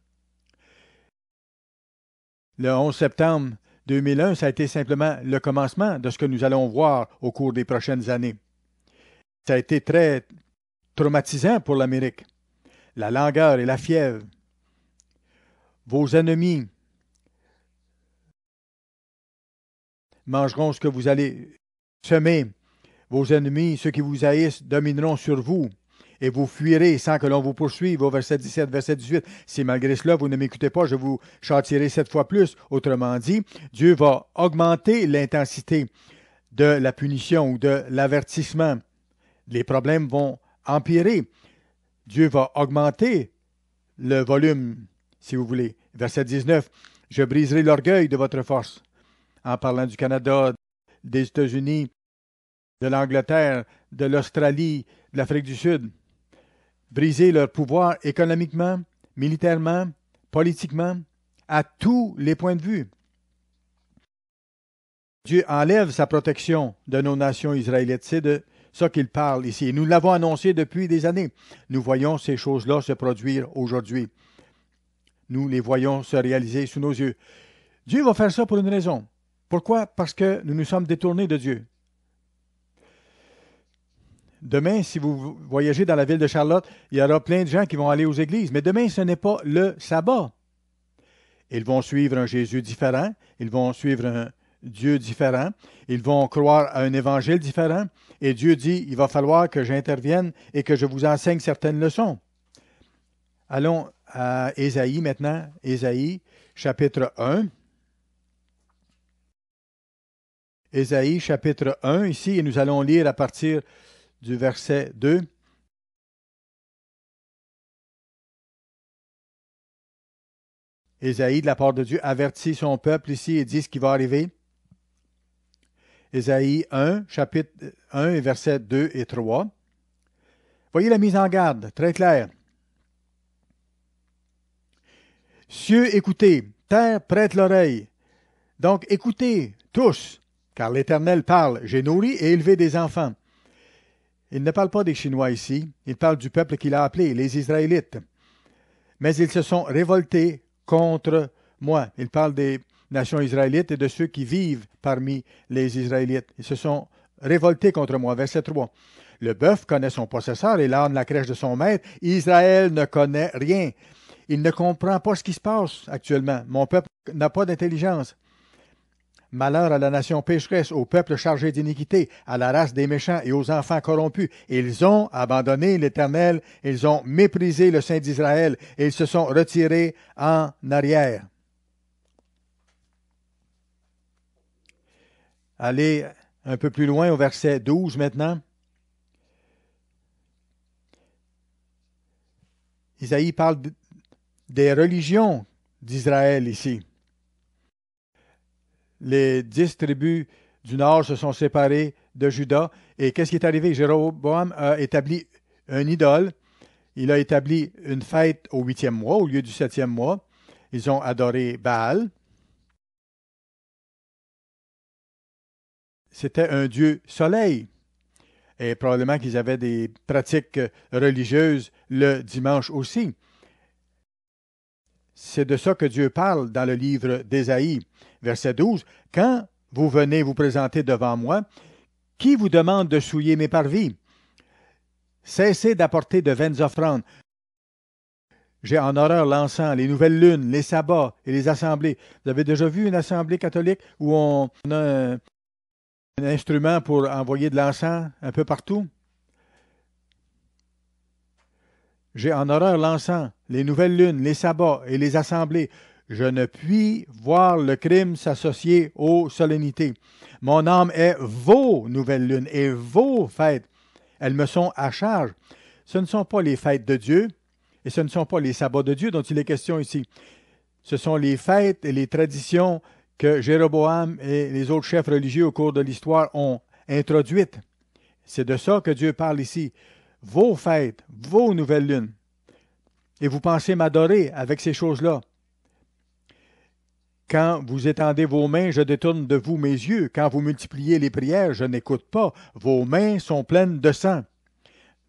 Le 11 septembre 2001, ça a été simplement le commencement de ce que nous allons voir au cours des prochaines années. Ça a été très traumatisant pour l'Amérique. La langueur et la fièvre. Vos ennemis mangeront ce que vous allez semer. Vos ennemis, ceux qui vous haïssent, domineront sur vous et vous fuirez sans que l'on vous poursuive. Au verset 17, verset 18. Si malgré cela vous ne m'écoutez pas, je vous châtirai sept fois plus. Autrement dit, Dieu va augmenter l'intensité de la punition ou de l'avertissement. Les problèmes vont empirer. Dieu va augmenter le volume, si vous voulez. Verset 19, Je briserai l'orgueil de votre force. En parlant du Canada, des États-Unis, de l'Angleterre, de l'Australie, de l'Afrique du Sud. Briser leur pouvoir économiquement, militairement, politiquement, à tous les points de vue. Dieu enlève sa protection de nos nations israélites. C'est de ça qu'il parle ici. Nous l'avons annoncé depuis des années. Nous voyons ces choses-là se produire aujourd'hui. Nous les voyons se réaliser sous nos yeux. Dieu va faire ça pour une raison. Pourquoi? Parce que nous nous sommes détournés de Dieu. Demain, si vous voyagez dans la ville de Charlotte, il y aura plein de gens qui vont aller aux églises. Mais demain, ce n'est pas le sabbat. Ils vont suivre un Jésus différent, ils vont suivre un, Dieu différent. Ils vont croire à un évangile différent. Et Dieu dit, il va falloir que j'intervienne et que je vous enseigne certaines leçons. Allons à Ésaïe maintenant. Ésaïe, chapitre 1. Ésaïe, chapitre 1, ici, et nous allons lire à partir du verset 2. Ésaïe, de la part de Dieu, avertit son peuple ici et dit ce qui va arriver. Ésaïe 1, chapitre 1 versets 2 et 3. Voyez la mise en garde, très claire. Cieux, écoutez, terre, prête l'oreille. Donc écoutez, tous, car l'Éternel parle. J'ai nourri et élevé des enfants. Il ne parle pas des Chinois ici, il parle du peuple qu'il a appelé, les Israélites. Mais ils se sont révoltés contre moi. Il parle des, nation israélite et de ceux qui vivent parmi les Israélites. Ils se sont révoltés contre moi. Verset 3. Le bœuf connaît son possesseur et l'âne la crèche de son maître. Israël ne connaît rien. Il ne comprend pas ce qui se passe actuellement. Mon peuple n'a pas d'intelligence. Malheur à la nation pécheresse, au peuple chargé d'iniquité, à la race des méchants et aux enfants corrompus. Ils ont abandonné l'Éternel, ils ont méprisé le Saint d'Israël, et ils se sont retirés en arrière. aller un peu plus loin au verset 12 maintenant. Isaïe parle des religions d'Israël ici. Les dix tribus du nord se sont séparées de Juda. Et qu'est-ce qui est arrivé? Jéroboam a établi un idole. Il a établi une fête au huitième mois au lieu du septième mois. Ils ont adoré Baal. C'était un dieu soleil. Et probablement qu'ils avaient des pratiques religieuses le dimanche aussi. C'est de ça que Dieu parle dans le livre d'Ésaïe, verset 12. Quand vous venez vous présenter devant moi, qui vous demande de souiller mes parvis? Cessez d'apporter de vaines offrandes. J'ai en horreur l'encens, les nouvelles lunes, les sabbats et les assemblées. Vous avez déjà vu une assemblée catholique où on a un instrument pour envoyer de l'encens un peu partout. J'ai en horreur l'encens, les nouvelles lunes, les sabbats et les assemblées. Je ne puis voir le crime s'associer aux solennités. Mon âme est vos nouvelles lunes et vos fêtes. Elles me sont à charge. Ce ne sont pas les fêtes de Dieu et ce ne sont pas les sabbats de Dieu dont il est question ici. Ce sont les fêtes et les traditions que Jéroboam et les autres chefs religieux au cours de l'histoire ont introduites. C'est de ça que Dieu parle ici. Vos fêtes, vos nouvelles lunes. Et vous pensez m'adorer avec ces choses-là. Quand vous étendez vos mains, je détourne de vous mes yeux. Quand vous multipliez les prières, je n'écoute pas. Vos mains sont pleines de sang.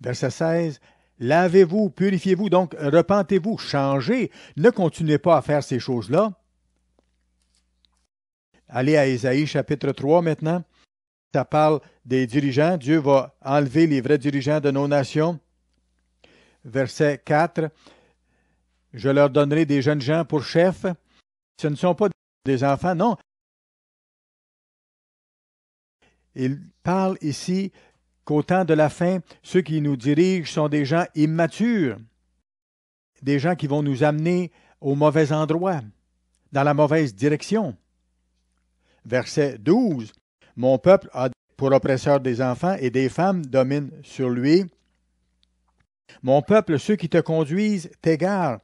Verset 16. Lavez-vous, purifiez-vous, donc repentez-vous, changez. Ne continuez pas à faire ces choses-là. Allez à Ésaïe chapitre 3 maintenant. Ça parle des dirigeants. Dieu va enlever les vrais dirigeants de nos nations. Verset 4. Je leur donnerai des jeunes gens pour chefs. Ce ne sont pas des enfants, non. Il parle ici qu'au temps de la fin, ceux qui nous dirigent sont des gens immatures, des gens qui vont nous amener au mauvais endroit, dans la mauvaise direction verset 12. Mon peuple a pour oppresseur des enfants et des femmes domine sur lui. Mon peuple, ceux qui te conduisent t'égarent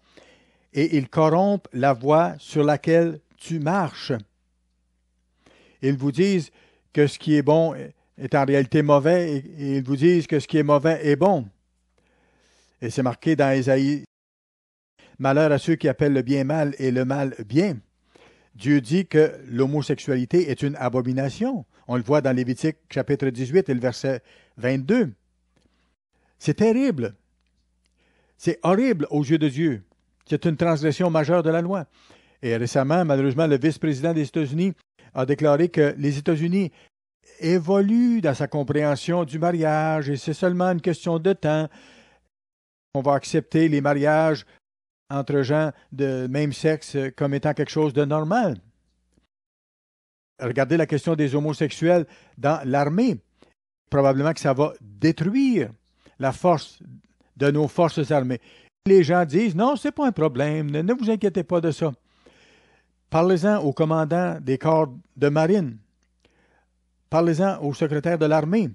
et ils corrompent la voie sur laquelle tu marches. Ils vous disent que ce qui est bon est en réalité mauvais et ils vous disent que ce qui est mauvais est bon. Et c'est marqué dans Ésaïe. Malheur à ceux qui appellent le bien mal et le mal bien. Dieu dit que l'homosexualité est une abomination. On le voit dans Lévitique chapitre 18 et le verset 22. C'est terrible. C'est horrible aux yeux de Dieu. C'est une transgression majeure de la loi. Et récemment, malheureusement, le vice-président des États-Unis a déclaré que les États-Unis évoluent dans sa compréhension du mariage et c'est seulement une question de temps. qu'on va accepter les mariages entre gens de même sexe euh, comme étant quelque chose de normal. Regardez la question des homosexuels dans l'armée. Probablement que ça va détruire la force de nos forces armées. Les gens disent non, c'est pas un problème, ne, vous inquiétez pas de ça. Parlez-en au commandants des corps de marine. Parlez-en au secrétaire de l'armée.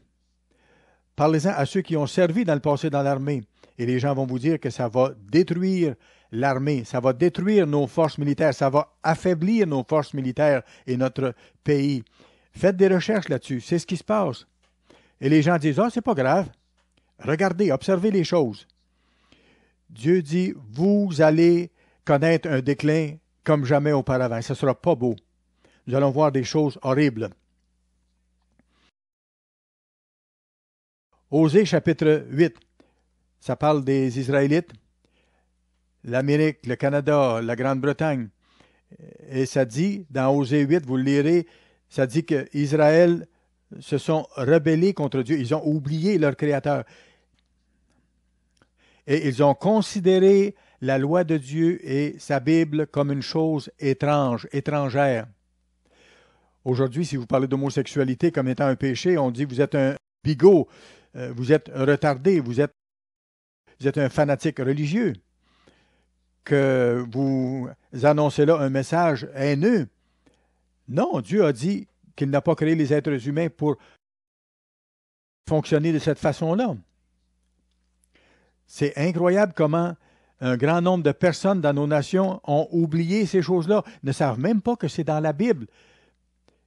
Parlez-en à ceux qui ont servi dans le passé dans l'armée. Et les gens vont vous dire que ça va détruire l'armée, ça va détruire nos forces militaires, ça va affaiblir nos forces militaires et notre pays. Faites des recherches là-dessus, c'est ce qui se passe. Et les gens disent, ah, oh, c'est pas grave. Regardez, observez les choses. Dieu dit, vous allez connaître un déclin comme jamais auparavant. Ce ne sera pas beau. Nous allons voir des choses horribles. Osée chapitre 8, ça parle des Israélites l'Amérique, le Canada, la Grande-Bretagne. Et ça dit, dans Osée 8, vous le lirez, ça dit qu'Israël se sont rebellés contre Dieu. Ils ont oublié leur Créateur. Et ils ont considéré la loi de Dieu et sa Bible comme une chose étrange, étrangère. Aujourd'hui, si vous parlez d'homosexualité comme étant un péché, on dit vous êtes un bigot, euh, vous êtes retardé, vous êtes, vous êtes un fanatique religieux que vous annoncez là un message haineux. Non, Dieu a dit qu'il n'a pas créé les êtres humains pour fonctionner de cette façon-là. C'est incroyable comment un grand nombre de personnes dans nos nations ont oublié ces choses-là, ne savent même pas que c'est dans la Bible.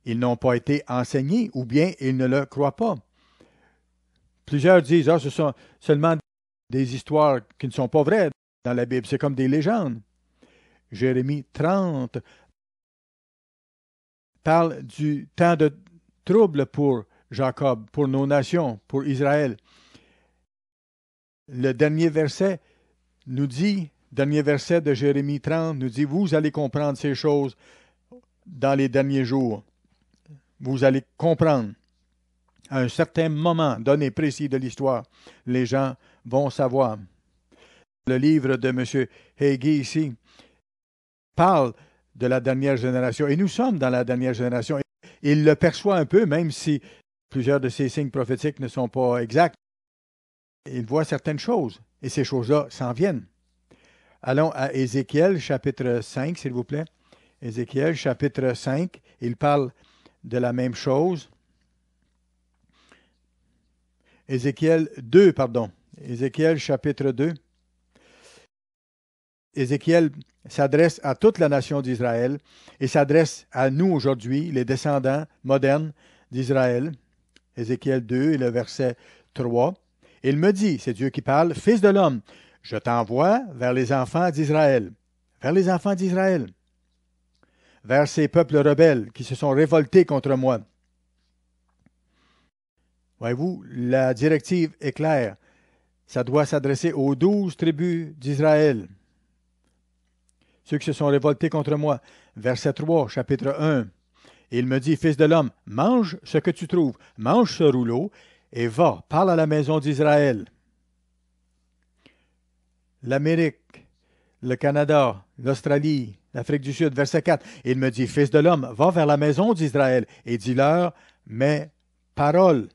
Ils n'ont pas été enseignés ou bien ils ne le croient pas. Plusieurs disent, ah, ce sont seulement des histoires qui ne sont pas vraies, dans la Bible. C'est comme des légendes. Jérémie 30 parle du temps de trouble pour Jacob, pour nos nations, pour Israël. Le dernier verset nous dit, dernier verset de Jérémie 30 nous dit, vous allez comprendre ces choses dans les derniers jours. Vous allez comprendre. À un certain moment donné précis de l'histoire, les gens vont savoir. Le livre de M. Hagee ici parle de la dernière génération. Et nous sommes dans la dernière génération. Il le perçoit un peu, même si plusieurs de ses signes prophétiques ne sont pas exacts. Il voit certaines choses, et ces choses-là s'en viennent. Allons à Ézéchiel chapitre 5, s'il vous plaît. Ézéchiel chapitre 5, il parle de la même chose. Ézéchiel 2, pardon. Ézéchiel chapitre 2. Ézéchiel s'adresse à toute la nation d'Israël et s'adresse à nous aujourd'hui, les descendants modernes d'Israël. Ézéchiel 2 et le verset 3. Il me dit, c'est Dieu qui parle, Fils de l'homme, je t'envoie vers les enfants d'Israël, vers les enfants d'Israël, vers ces peuples rebelles qui se sont révoltés contre moi. Voyez-vous, la directive est claire. Ça doit s'adresser aux douze tribus d'Israël, ceux qui se sont révoltés contre moi. Verset 3, chapitre 1. il me dit, Fils de l'homme, mange ce que tu trouves, mange ce rouleau, et va, parle à la maison d'Israël. L'Amérique, le Canada, l'Australie, l'Afrique du Sud, verset 4. il me dit, Fils de l'homme, va vers la maison d'Israël et dis-leur mes paroles.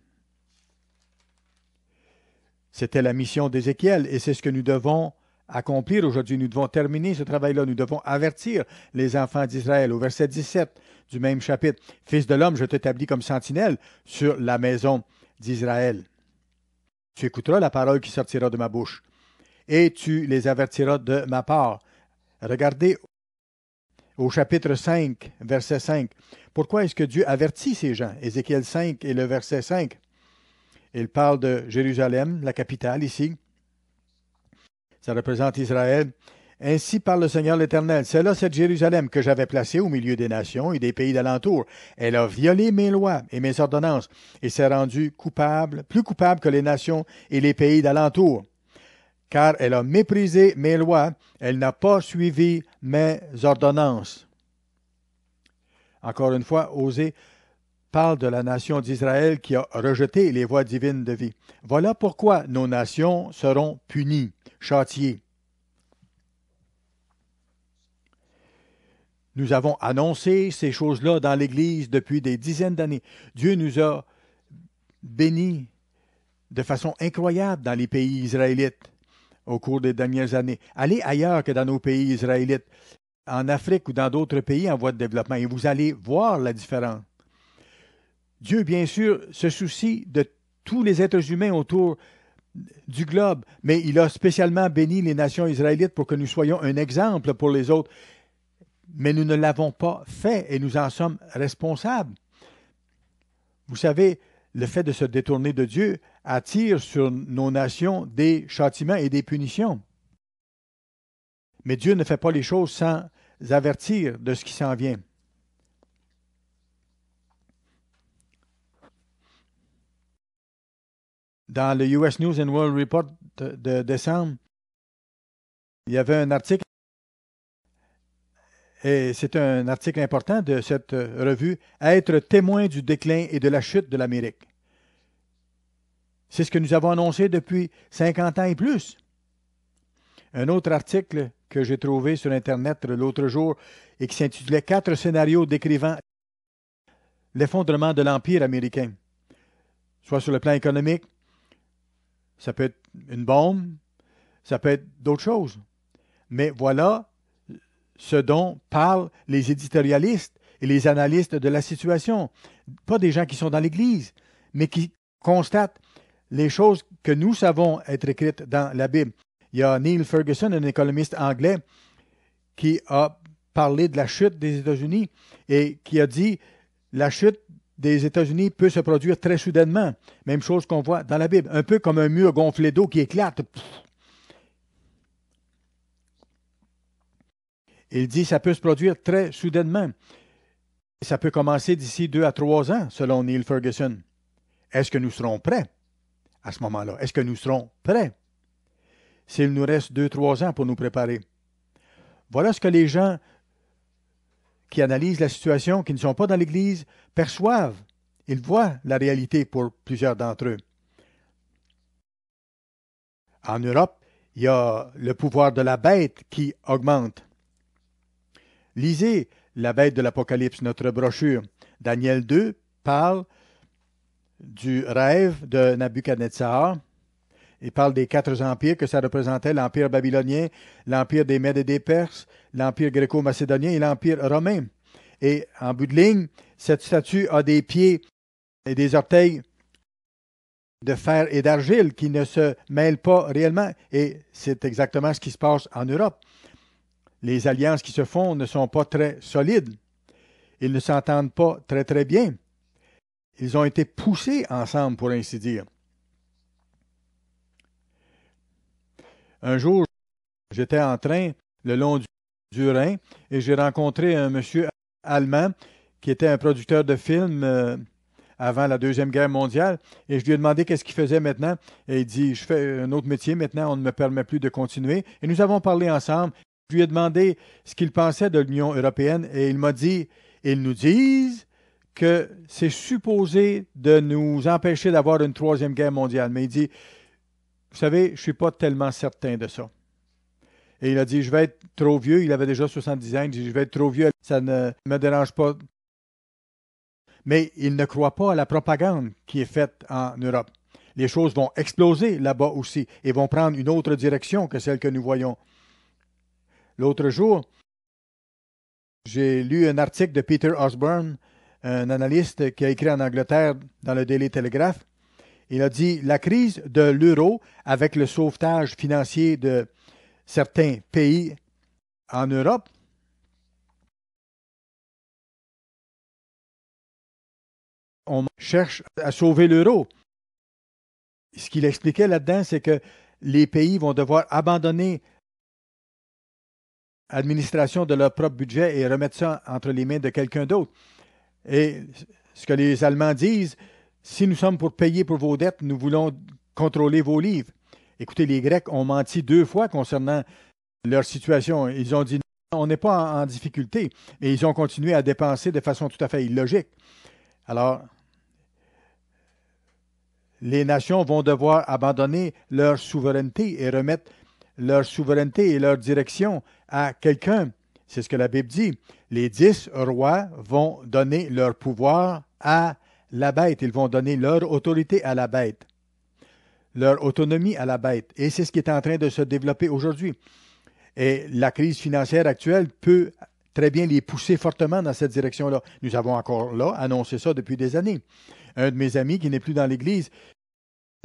C'était la mission d'Ézéchiel et c'est ce que nous devons accomplir aujourd'hui. Nous devons terminer ce travail-là. Nous devons avertir les enfants d'Israël. Au verset 17 du même chapitre, Fils de l'homme, je t'établis comme sentinelle sur la maison d'Israël. Tu écouteras la parole qui sortira de ma bouche, et tu les avertiras de ma part. Regardez au chapitre 5, verset 5. Pourquoi est-ce que Dieu avertit ces gens? Ézéchiel 5 et le verset 5. Il parle de Jérusalem, la capitale ici, ça représente Israël. Ainsi parle le Seigneur l'Éternel. C'est là cette Jérusalem que j'avais placée au milieu des nations et des pays d'alentour. Elle a violé mes lois et mes ordonnances et s'est rendue coupable, plus coupable que les nations et les pays d'alentour. Car elle a méprisé mes lois, elle n'a pas suivi mes ordonnances. Encore une fois, Osée parle de la nation d'Israël qui a rejeté les voies divines de vie. Voilà pourquoi nos nations seront punies. Châtier. Nous avons annoncé ces choses-là dans l'Église depuis des dizaines d'années. Dieu nous a bénis de façon incroyable dans les pays israélites au cours des dernières années. Allez ailleurs que dans nos pays israélites, en Afrique ou dans d'autres pays en voie de développement, et vous allez voir la différence. Dieu, bien sûr, se soucie de tous les êtres humains autour du globe, mais il a spécialement béni les nations israélites pour que nous soyons un exemple pour les autres. Mais nous ne l'avons pas fait et nous en sommes responsables. Vous savez, le fait de se détourner de Dieu attire sur nos nations des châtiments et des punitions. Mais Dieu ne fait pas les choses sans avertir de ce qui s'en vient. dans le US News World Report de, décembre, il y avait un article, et c'est un article important de cette revue, à Être témoin du déclin et de la chute de l'Amérique. C'est ce que nous avons annoncé depuis 50 ans et plus. Un autre article que j'ai trouvé sur Internet l'autre jour et qui s'intitulait Quatre scénarios décrivant l'effondrement de l'Empire américain, soit sur le plan économique, ça peut être une bombe, ça peut être d'autres choses. Mais voilà ce dont parlent les éditorialistes et les analystes de la situation. Pas des gens qui sont dans l'Église, mais qui constatent les choses que nous savons être écrites dans la Bible. Il y a Neil Ferguson, un économiste anglais, qui a parlé de la chute des États-Unis et qui a dit la chute des États-Unis peut se produire très soudainement. Même chose qu'on voit dans la Bible, un peu comme un mur gonflé d'eau qui éclate. Il dit ça peut se produire très soudainement. Ça peut commencer d'ici deux à trois ans, selon Neil Ferguson. Est-ce que nous serons prêts à ce moment-là? Est-ce que nous serons prêts s'il nous reste deux, trois ans pour nous préparer? Voilà ce que les gens qui analysent la situation, qui ne sont pas dans l'Église, perçoivent, ils voient la réalité pour plusieurs d'entre eux. En Europe, il y a le pouvoir de la bête qui augmente. Lisez la bête de l'Apocalypse, notre brochure. Daniel 2 parle du rêve de Nabucodonosor. Il parle des quatre empires que ça représentait, l'empire babylonien, l'empire des Mèdes et des Perses, l'Empire gréco-macédonien et l'Empire romain. Et en bout de ligne, cette statue a des pieds et des orteils de fer et d'argile qui ne se mêlent pas réellement. Et c'est exactement ce qui se passe en Europe. Les alliances qui se font ne sont pas très solides. Ils ne s'entendent pas très très bien. Ils ont été poussés ensemble, pour ainsi dire. Un jour, j'étais en train, le long du du et j'ai rencontré un monsieur allemand qui était un producteur de films euh, avant la Deuxième Guerre mondiale et je lui ai demandé qu'est-ce qu'il faisait maintenant et il dit je fais un autre métier maintenant, on ne me permet plus de continuer et nous avons parlé ensemble. Je lui ai demandé ce qu'il pensait de l'Union européenne et il m'a dit ils nous disent que c'est supposé de nous empêcher d'avoir une troisième guerre mondiale. Mais il dit, vous savez, je ne suis pas tellement certain de ça. Et il a dit, je vais être trop vieux. Il avait déjà 70 ans. Il dit, je vais être trop vieux. Ça ne me dérange pas. Mais il ne croit pas à la propagande qui est faite en Europe. Les choses vont exploser là-bas aussi et vont prendre une autre direction que celle que nous voyons. L'autre jour, j'ai lu un article de Peter Osborne, un analyste qui a écrit en Angleterre dans le Daily Telegraph. Il a dit La crise de l'euro avec le sauvetage financier de certains pays en Europe. On cherche à sauver l'euro. Ce qu'il expliquait là-dedans, c'est que les pays vont devoir abandonner l'administration de leur propre budget et remettre ça entre les mains de quelqu'un d'autre. Et ce que les Allemands disent, si nous sommes pour payer pour vos dettes, nous voulons contrôler vos livres. Écoutez, les Grecs ont menti deux fois concernant leur situation. Ils ont dit on n'est pas en, difficulté, mais ils ont continué à dépenser de façon tout à fait illogique. Alors, les nations vont devoir abandonner leur souveraineté et remettre leur souveraineté et leur direction à quelqu'un. C'est ce que la Bible dit. Les dix rois vont donner leur pouvoir à la bête. Ils vont donner leur autorité à la bête leur autonomie à la bête. Et c'est ce qui est en train de se développer aujourd'hui. Et la crise financière actuelle peut très bien les pousser fortement dans cette direction-là. Nous avons encore là annoncé ça depuis des années. Un de mes amis qui n'est plus dans l'Église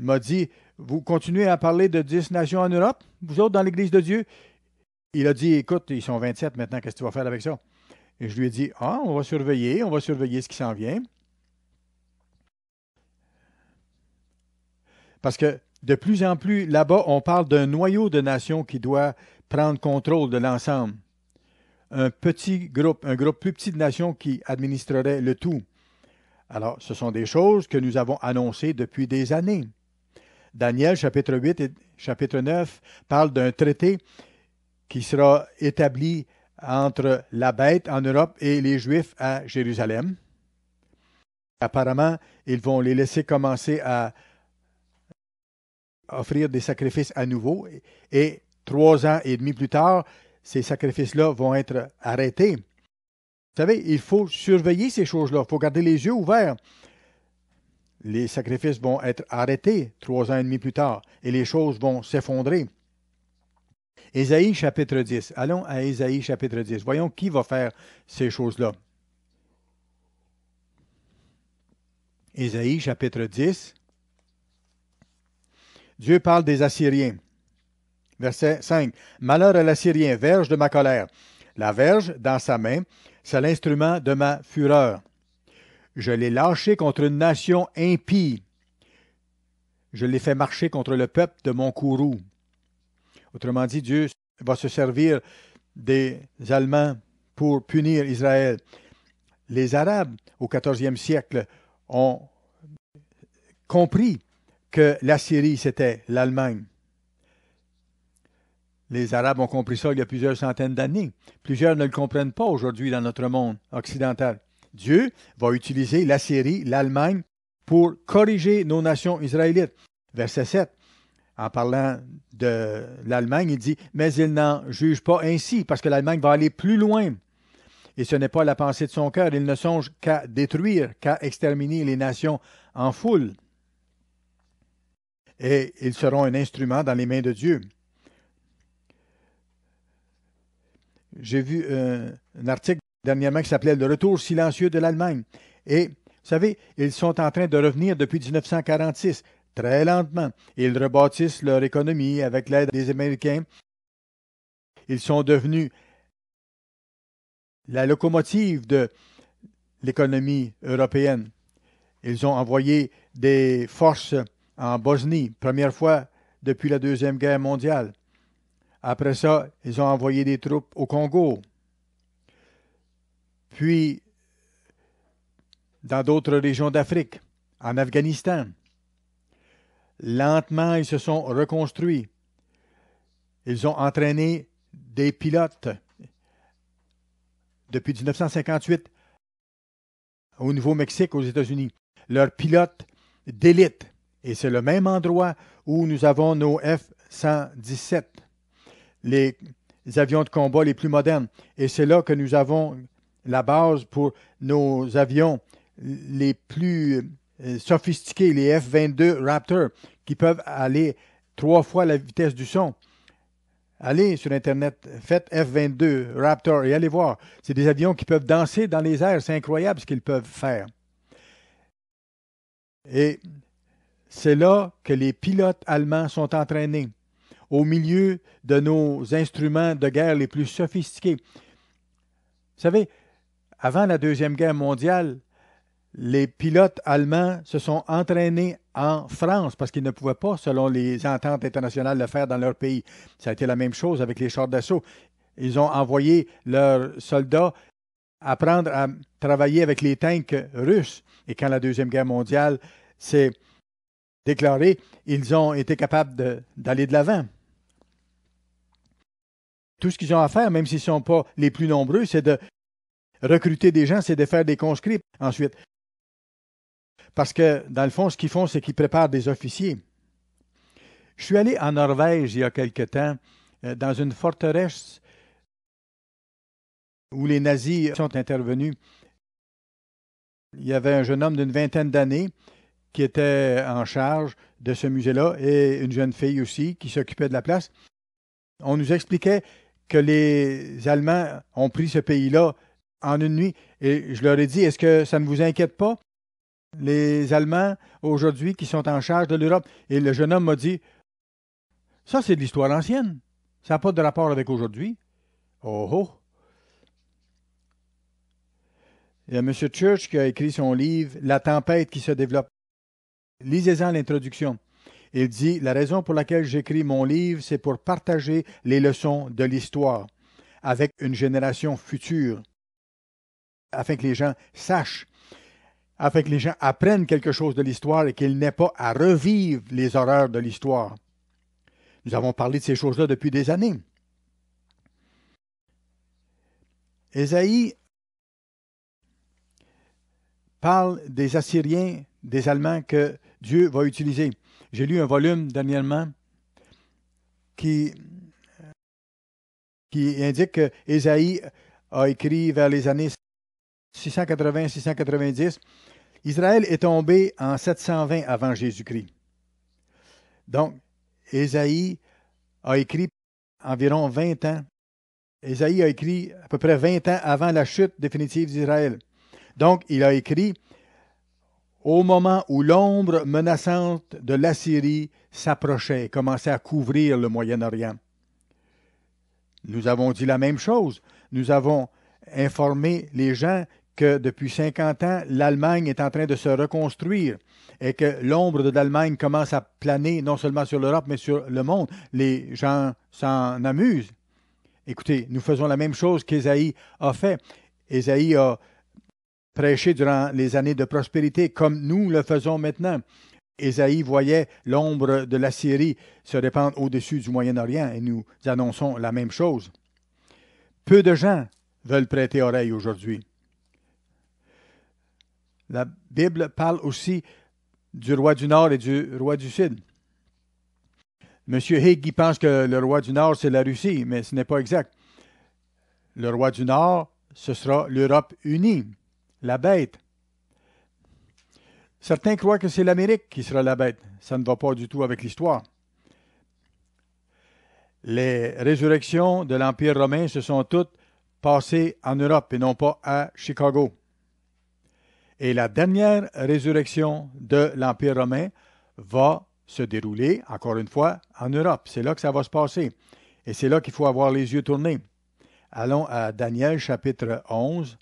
m'a dit, vous continuez à parler de dix nations en Europe, vous autres dans l'Église de Dieu. Il a dit, écoute, ils sont 27 maintenant, qu'est-ce que tu vas faire avec ça? Et je lui ai dit, ah, on va surveiller, on va surveiller ce qui s'en vient. Parce que de plus en plus, là-bas, on parle d'un noyau de nations qui doit prendre contrôle de l'ensemble. Un petit groupe, un groupe plus petit de nations qui administrerait le tout. Alors, ce sont des choses que nous avons annoncées depuis des années. Daniel chapitre 8 et chapitre 9 parle d'un traité qui sera établi entre la bête en Europe et les Juifs à Jérusalem. Apparemment, ils vont les laisser commencer à offrir des sacrifices à nouveau. Et trois ans et demi plus tard, ces sacrifices-là vont être arrêtés. Vous savez, il faut surveiller ces choses-là. Il faut garder les yeux ouverts. Les sacrifices vont être arrêtés trois ans et demi plus tard et les choses vont s'effondrer. Ésaïe chapitre 10. Allons à Ésaïe chapitre 10. Voyons qui va faire ces choses-là. Ésaïe chapitre 10. Dieu parle des Assyriens. Verset 5. Malheur à l'Assyrien, verge de ma colère. La verge, dans sa main, c'est l'instrument de ma fureur. Je l'ai lâché contre une nation impie. Je l'ai fait marcher contre le peuple de mon courroux. Autrement dit, Dieu va se servir des Allemands pour punir Israël. Les Arabes, au 14e siècle, ont compris que la Syrie, c'était l'Allemagne. Les Arabes ont compris ça il y a plusieurs centaines d'années. Plusieurs ne le comprennent pas aujourd'hui dans notre monde occidental. Dieu va utiliser la Syrie, l'Allemagne, pour corriger nos nations israélites. Verset 7 en parlant de l'Allemagne, il dit Mais il n'en juge pas ainsi, parce que l'Allemagne va aller plus loin. Et ce n'est pas la pensée de son cœur. Il ne songe qu'à détruire, qu'à exterminer les nations en foule et ils seront un instrument dans les mains de Dieu. J'ai vu un article dernièrement qui s'appelait Le retour silencieux de l'Allemagne. Et vous savez, ils sont en train de revenir depuis 1946, très lentement. Ils rebâtissent leur économie avec l'aide des Américains. Ils sont devenus la locomotive de l'économie européenne. Ils ont envoyé des forces en Bosnie, première fois depuis la Deuxième Guerre mondiale. Après ça, ils ont envoyé des troupes au Congo. Puis, dans d'autres régions d'Afrique, en Afghanistan. Lentement, ils se sont reconstruits. Ils ont entraîné des pilotes depuis 1958 au Nouveau-Mexique, aux États-Unis. Leurs pilotes d'élite et c'est le même endroit où nous avons nos F-117, les avions de combat les plus modernes. Et c'est là que nous avons la base pour nos avions les plus euh, sophistiqués, les F-22 Raptor, qui peuvent aller trois fois la vitesse du son. Allez sur Internet, faites F-22 Raptor et allez voir. C'est des avions qui peuvent danser dans les airs. C'est incroyable ce qu'ils peuvent faire. Et c'est là que les pilotes allemands sont entraînés, au milieu de nos instruments de guerre les plus sophistiqués. Vous savez, avant la Deuxième Guerre mondiale, les pilotes allemands se sont entraînés en France parce qu'ils ne pouvaient pas, selon les ententes internationales, le faire dans leur pays. Ça a été la même chose avec les chars d'assaut. Ils ont envoyé leurs soldats apprendre à travailler avec les tanks russes. Et quand la Deuxième Guerre mondiale s'est déclaré, ils ont été capables d'aller de l'avant. Tout ce qu'ils ont à faire, même s'ils ne sont pas les plus nombreux, c'est de recruter des gens, c'est de faire des conscrits ensuite. Parce que, dans le fond, ce qu'ils font, c'est qu'ils préparent des officiers. Je suis allé en Norvège il y a quelque temps, euh, dans une forteresse où les nazis sont intervenus. Il y avait un jeune homme d'une vingtaine d'années qui était en charge de ce musée-là et une jeune fille aussi qui s'occupait de la place. On nous expliquait que les Allemands ont pris ce pays-là en une nuit et je leur ai dit, est-ce que ça ne vous inquiète pas? Les Allemands aujourd'hui qui sont en charge de l'Europe. Et le jeune homme m'a dit, ça c'est de l'histoire ancienne. Ça n'a pas de rapport avec aujourd'hui. Oh oh! Il y a M. Church qui a écrit son livre La tempête qui se développe. Lisez-en l'introduction. Il dit La raison pour laquelle j'écris mon livre, c'est pour partager les leçons de l'histoire avec une génération future, afin que les gens sachent, afin que les gens apprennent quelque chose de l'histoire et qu'ils n'aient pas à revivre les horreurs de l'histoire. Nous avons parlé de ces choses-là depuis des années. Ésaïe parle des Assyriens des Allemands que Dieu va utiliser. J'ai lu un volume dernièrement qui, qui indique que Esaïe a écrit vers les années 680-690, Israël est tombé en 720 avant Jésus-Christ. Donc, Esaïe a écrit environ 20 ans. Esaïe a écrit à peu près 20 ans avant la chute définitive d'Israël. Donc, il a écrit au moment où l'ombre menaçante de l'Assyrie s'approchait et commençait à couvrir le Moyen-Orient. Nous avons dit la même chose. Nous avons informé les gens que depuis 50 ans, l'Allemagne est en train de se reconstruire et que l'ombre de l'Allemagne commence à planer non seulement sur l'Europe, mais sur le monde. Les gens s'en amusent. Écoutez, nous faisons la même chose qu'Ésaïe a fait. Ésaïe a prêcher durant les années de prospérité, comme nous le faisons maintenant. Esaïe voyait l'ombre de la Syrie se répandre au-dessus du Moyen-Orient et nous annonçons la même chose. Peu de gens veulent prêter oreille aujourd'hui. La Bible parle aussi du roi du Nord et du roi du Sud. Monsieur Higg pense que le roi du Nord, c'est la Russie, mais ce n'est pas exact. Le roi du Nord, ce sera l'Europe unie la bête. Certains croient que c'est l'Amérique qui sera la bête. Ça ne va pas du tout avec l'histoire. Les résurrections de l'Empire romain se sont toutes passées en Europe et non pas à Chicago. Et la dernière résurrection de l'Empire romain va se dérouler, encore une fois, en Europe. C'est là que ça va se passer. Et c'est là qu'il faut avoir les yeux tournés. Allons à Daniel chapitre 11.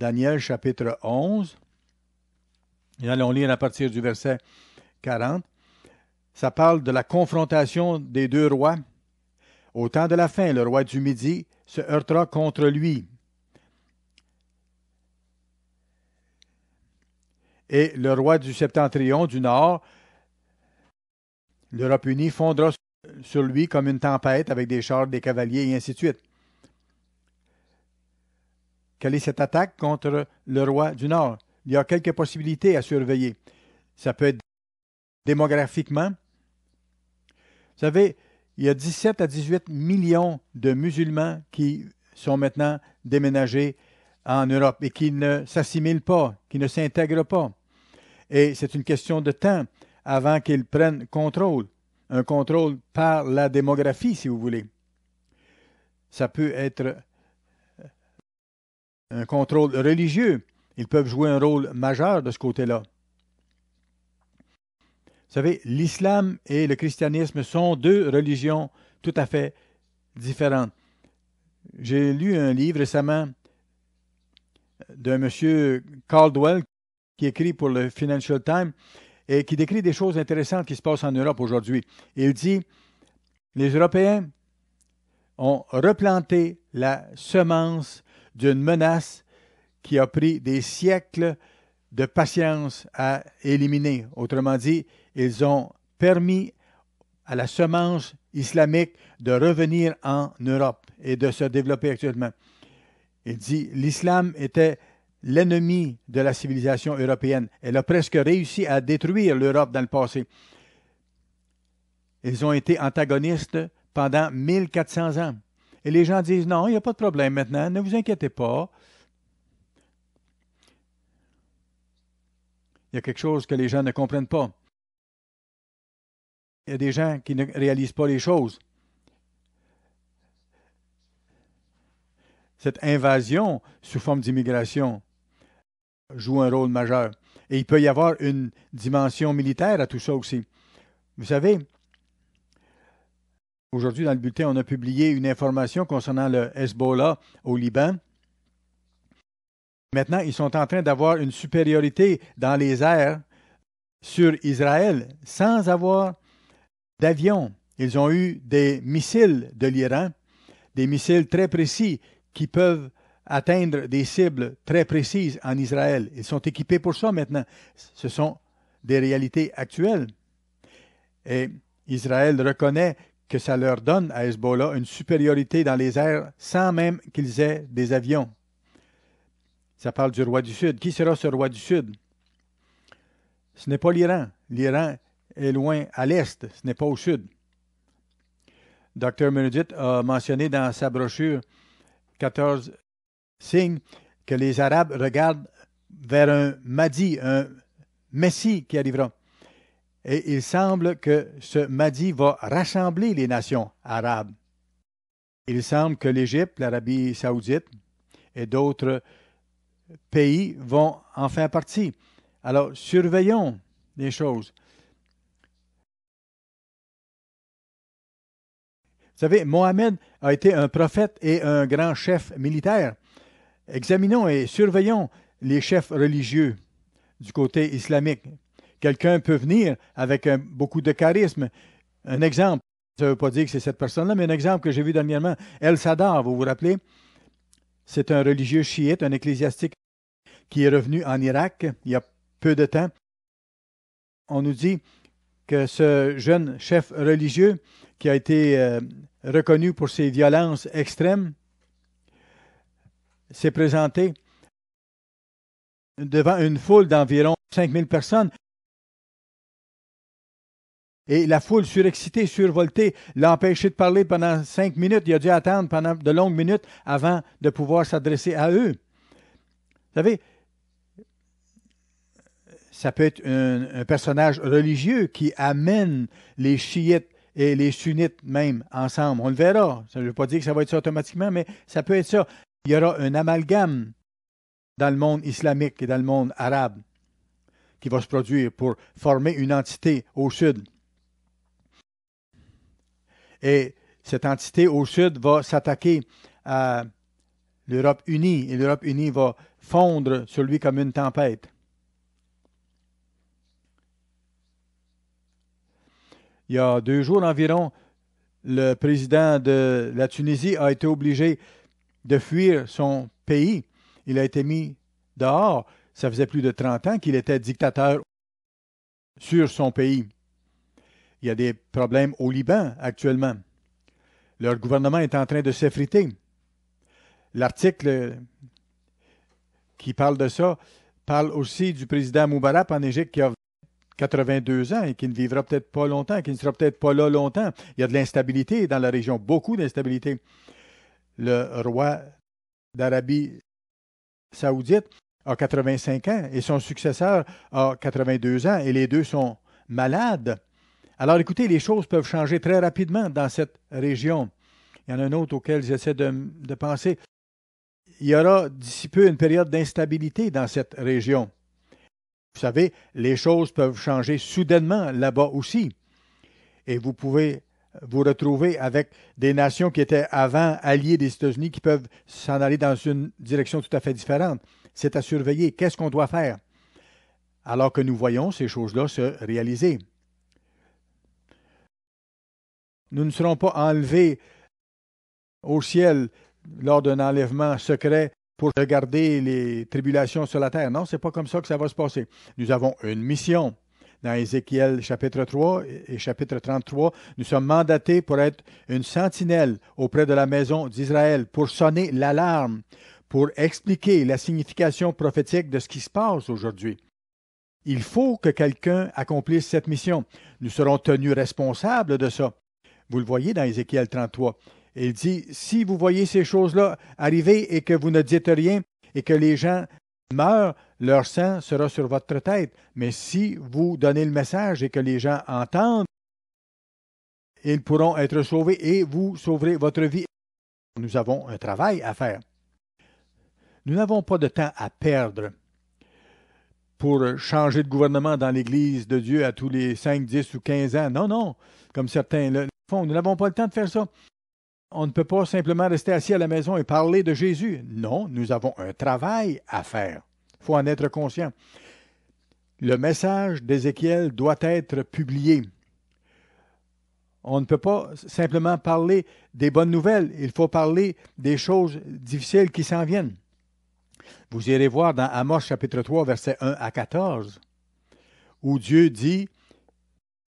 Daniel chapitre 11. Et allons lire à partir du verset 40. Ça parle de la confrontation des deux rois. Au temps de la fin, le roi du Midi se heurtera contre lui. Et le roi du septentrion du nord, l'Europe unie, fondra sur lui comme une tempête avec des chars, des cavaliers et ainsi de suite. Quelle est cette attaque contre le roi du Nord? Il y a quelques possibilités à surveiller. Ça peut être démographiquement. Vous savez, il y a 17 à 18 millions de musulmans qui sont maintenant déménagés en Europe et qui ne s'assimilent pas, qui ne s'intègrent pas. Et c'est une question de temps avant qu'ils prennent contrôle, un contrôle par la démographie, si vous voulez. Ça peut être un contrôle religieux, ils peuvent jouer un rôle majeur de ce côté-là. Vous savez, l'islam et le christianisme sont deux religions tout à fait différentes. J'ai lu un livre récemment d'un monsieur Caldwell qui écrit pour le Financial Times et qui décrit des choses intéressantes qui se passent en Europe aujourd'hui. Il dit les Européens ont replanté la semence d'une menace qui a pris des siècles de patience à éliminer. Autrement dit, ils ont permis à la semence islamique de revenir en Europe et de se développer actuellement. Il dit, l'islam était l'ennemi de la civilisation européenne. Elle a presque réussi à détruire l'Europe dans le passé. Ils ont été antagonistes pendant 1400 ans. Et les gens disent non, il n'y a pas de problème maintenant, ne vous inquiétez pas. Il y a quelque chose que les gens ne comprennent pas. Il y a des gens qui ne réalisent pas les choses. Cette invasion sous forme d'immigration joue un rôle majeur. Et il peut y avoir une dimension militaire à tout ça aussi. Vous savez, Aujourd'hui, dans le bulletin, on a publié une information concernant le Hezbollah au Liban. Maintenant, ils sont en train d'avoir une supériorité dans les airs sur Israël sans avoir d'avion. Ils ont eu des missiles de l'Iran, des missiles très précis qui peuvent atteindre des cibles très précises en Israël. Ils sont équipés pour ça maintenant. Ce sont des réalités actuelles. Et Israël reconnaît que ça leur donne à Hezbollah une supériorité dans les airs sans même qu'ils aient des avions. Ça parle du roi du Sud. Qui sera ce roi du Sud? Ce n'est pas l'Iran. L'Iran est loin à l'est, ce n'est pas au sud. Dr. Meredith a mentionné dans sa brochure 14 signes que les Arabes regardent vers un Mahdi, un Messie qui arrivera et il semble que ce Mahdi va rassembler les nations arabes. Il semble que l'Égypte, l'Arabie saoudite et d'autres pays vont en faire partie. Alors, surveillons les choses. Vous savez, Mohamed a été un prophète et un grand chef militaire. Examinons et surveillons les chefs religieux du côté islamique Quelqu'un peut venir avec beaucoup de charisme. Un exemple, ça ne veut pas dire que c'est cette personne-là, mais un exemple que j'ai vu dernièrement, El Sadar, vous vous rappelez, c'est un religieux chiite, un ecclésiastique qui est revenu en Irak il y a peu de temps. On nous dit que ce jeune chef religieux qui a été euh, reconnu pour ses violences extrêmes s'est présenté devant une foule d'environ 5000 personnes et la foule surexcitée, survoltée, l'a empêché de parler pendant cinq minutes. Il a dû attendre pendant de longues minutes avant de pouvoir s'adresser à eux. Vous savez, ça peut être un, personnage religieux qui amène les chiites et les sunnites même ensemble. On le verra. Ça ne veut pas dire que ça va être ça automatiquement, mais ça peut être ça. Il y aura un amalgame dans le monde islamique et dans le monde arabe qui va se produire pour former une entité au sud. Et cette entité au sud va s'attaquer à l'Europe unie et l'Europe unie va fondre sur lui comme une tempête. Il y a deux jours environ, le président de la Tunisie a été obligé de fuir son pays. Il a été mis dehors. Ça faisait plus de 30 ans qu'il était dictateur sur son pays. Il y a des problèmes au Liban actuellement. Leur gouvernement est en train de s'effriter. L'article qui parle de ça parle aussi du président Moubarak en Égypte qui a 82 ans et qui ne vivra peut-être pas longtemps, qui ne sera peut-être pas là longtemps. Il y a de l'instabilité dans la région, beaucoup d'instabilité. Le roi d'Arabie saoudite a 85 ans et son successeur a 82 ans et les deux sont malades. Alors écoutez, les choses peuvent changer très rapidement dans cette région. Il y en a un autre auquel j'essaie de, penser. Il y aura d'ici peu une période d'instabilité dans cette région. Vous savez, les choses peuvent changer soudainement là-bas aussi. Et vous pouvez vous retrouver avec des nations qui étaient avant alliées des États-Unis qui peuvent s'en aller dans une direction tout à fait différente. C'est à surveiller. Qu'est-ce qu'on doit faire? Alors que nous voyons ces choses-là se réaliser. Nous ne serons pas enlevés au ciel lors d'un enlèvement secret pour regarder les tribulations sur la terre. Non, ce n'est pas comme ça que ça va se passer. Nous avons une mission. Dans Ézéchiel chapitre 3 et chapitre 33, nous sommes mandatés pour être une sentinelle auprès de la maison d'Israël, pour sonner l'alarme, pour expliquer la signification prophétique de ce qui se passe aujourd'hui. Il faut que quelqu'un accomplisse cette mission. Nous serons tenus responsables de ça. Vous le voyez dans Ézéchiel 33. Il dit, si vous voyez ces choses-là arriver et que vous ne dites rien et que les gens meurent, leur sang sera sur votre tête. Mais si vous donnez le message et que les gens entendent, ils pourront être sauvés et vous sauverez votre vie. Nous avons un travail à faire. Nous n'avons pas de temps à perdre pour changer de gouvernement dans l'Église de Dieu à tous les 5, 10 ou 15 ans. Non, non. Comme certains le nous n'avons pas le temps de faire ça. On ne peut pas simplement rester assis à la maison et parler de Jésus. Non, nous avons un travail à faire. Il faut en être conscient. Le message d'Ézéchiel doit être publié. On ne peut pas simplement parler des bonnes nouvelles, il faut parler des choses difficiles qui s'en viennent. Vous irez voir dans Amos chapitre 3 versets 1 à 14 où Dieu dit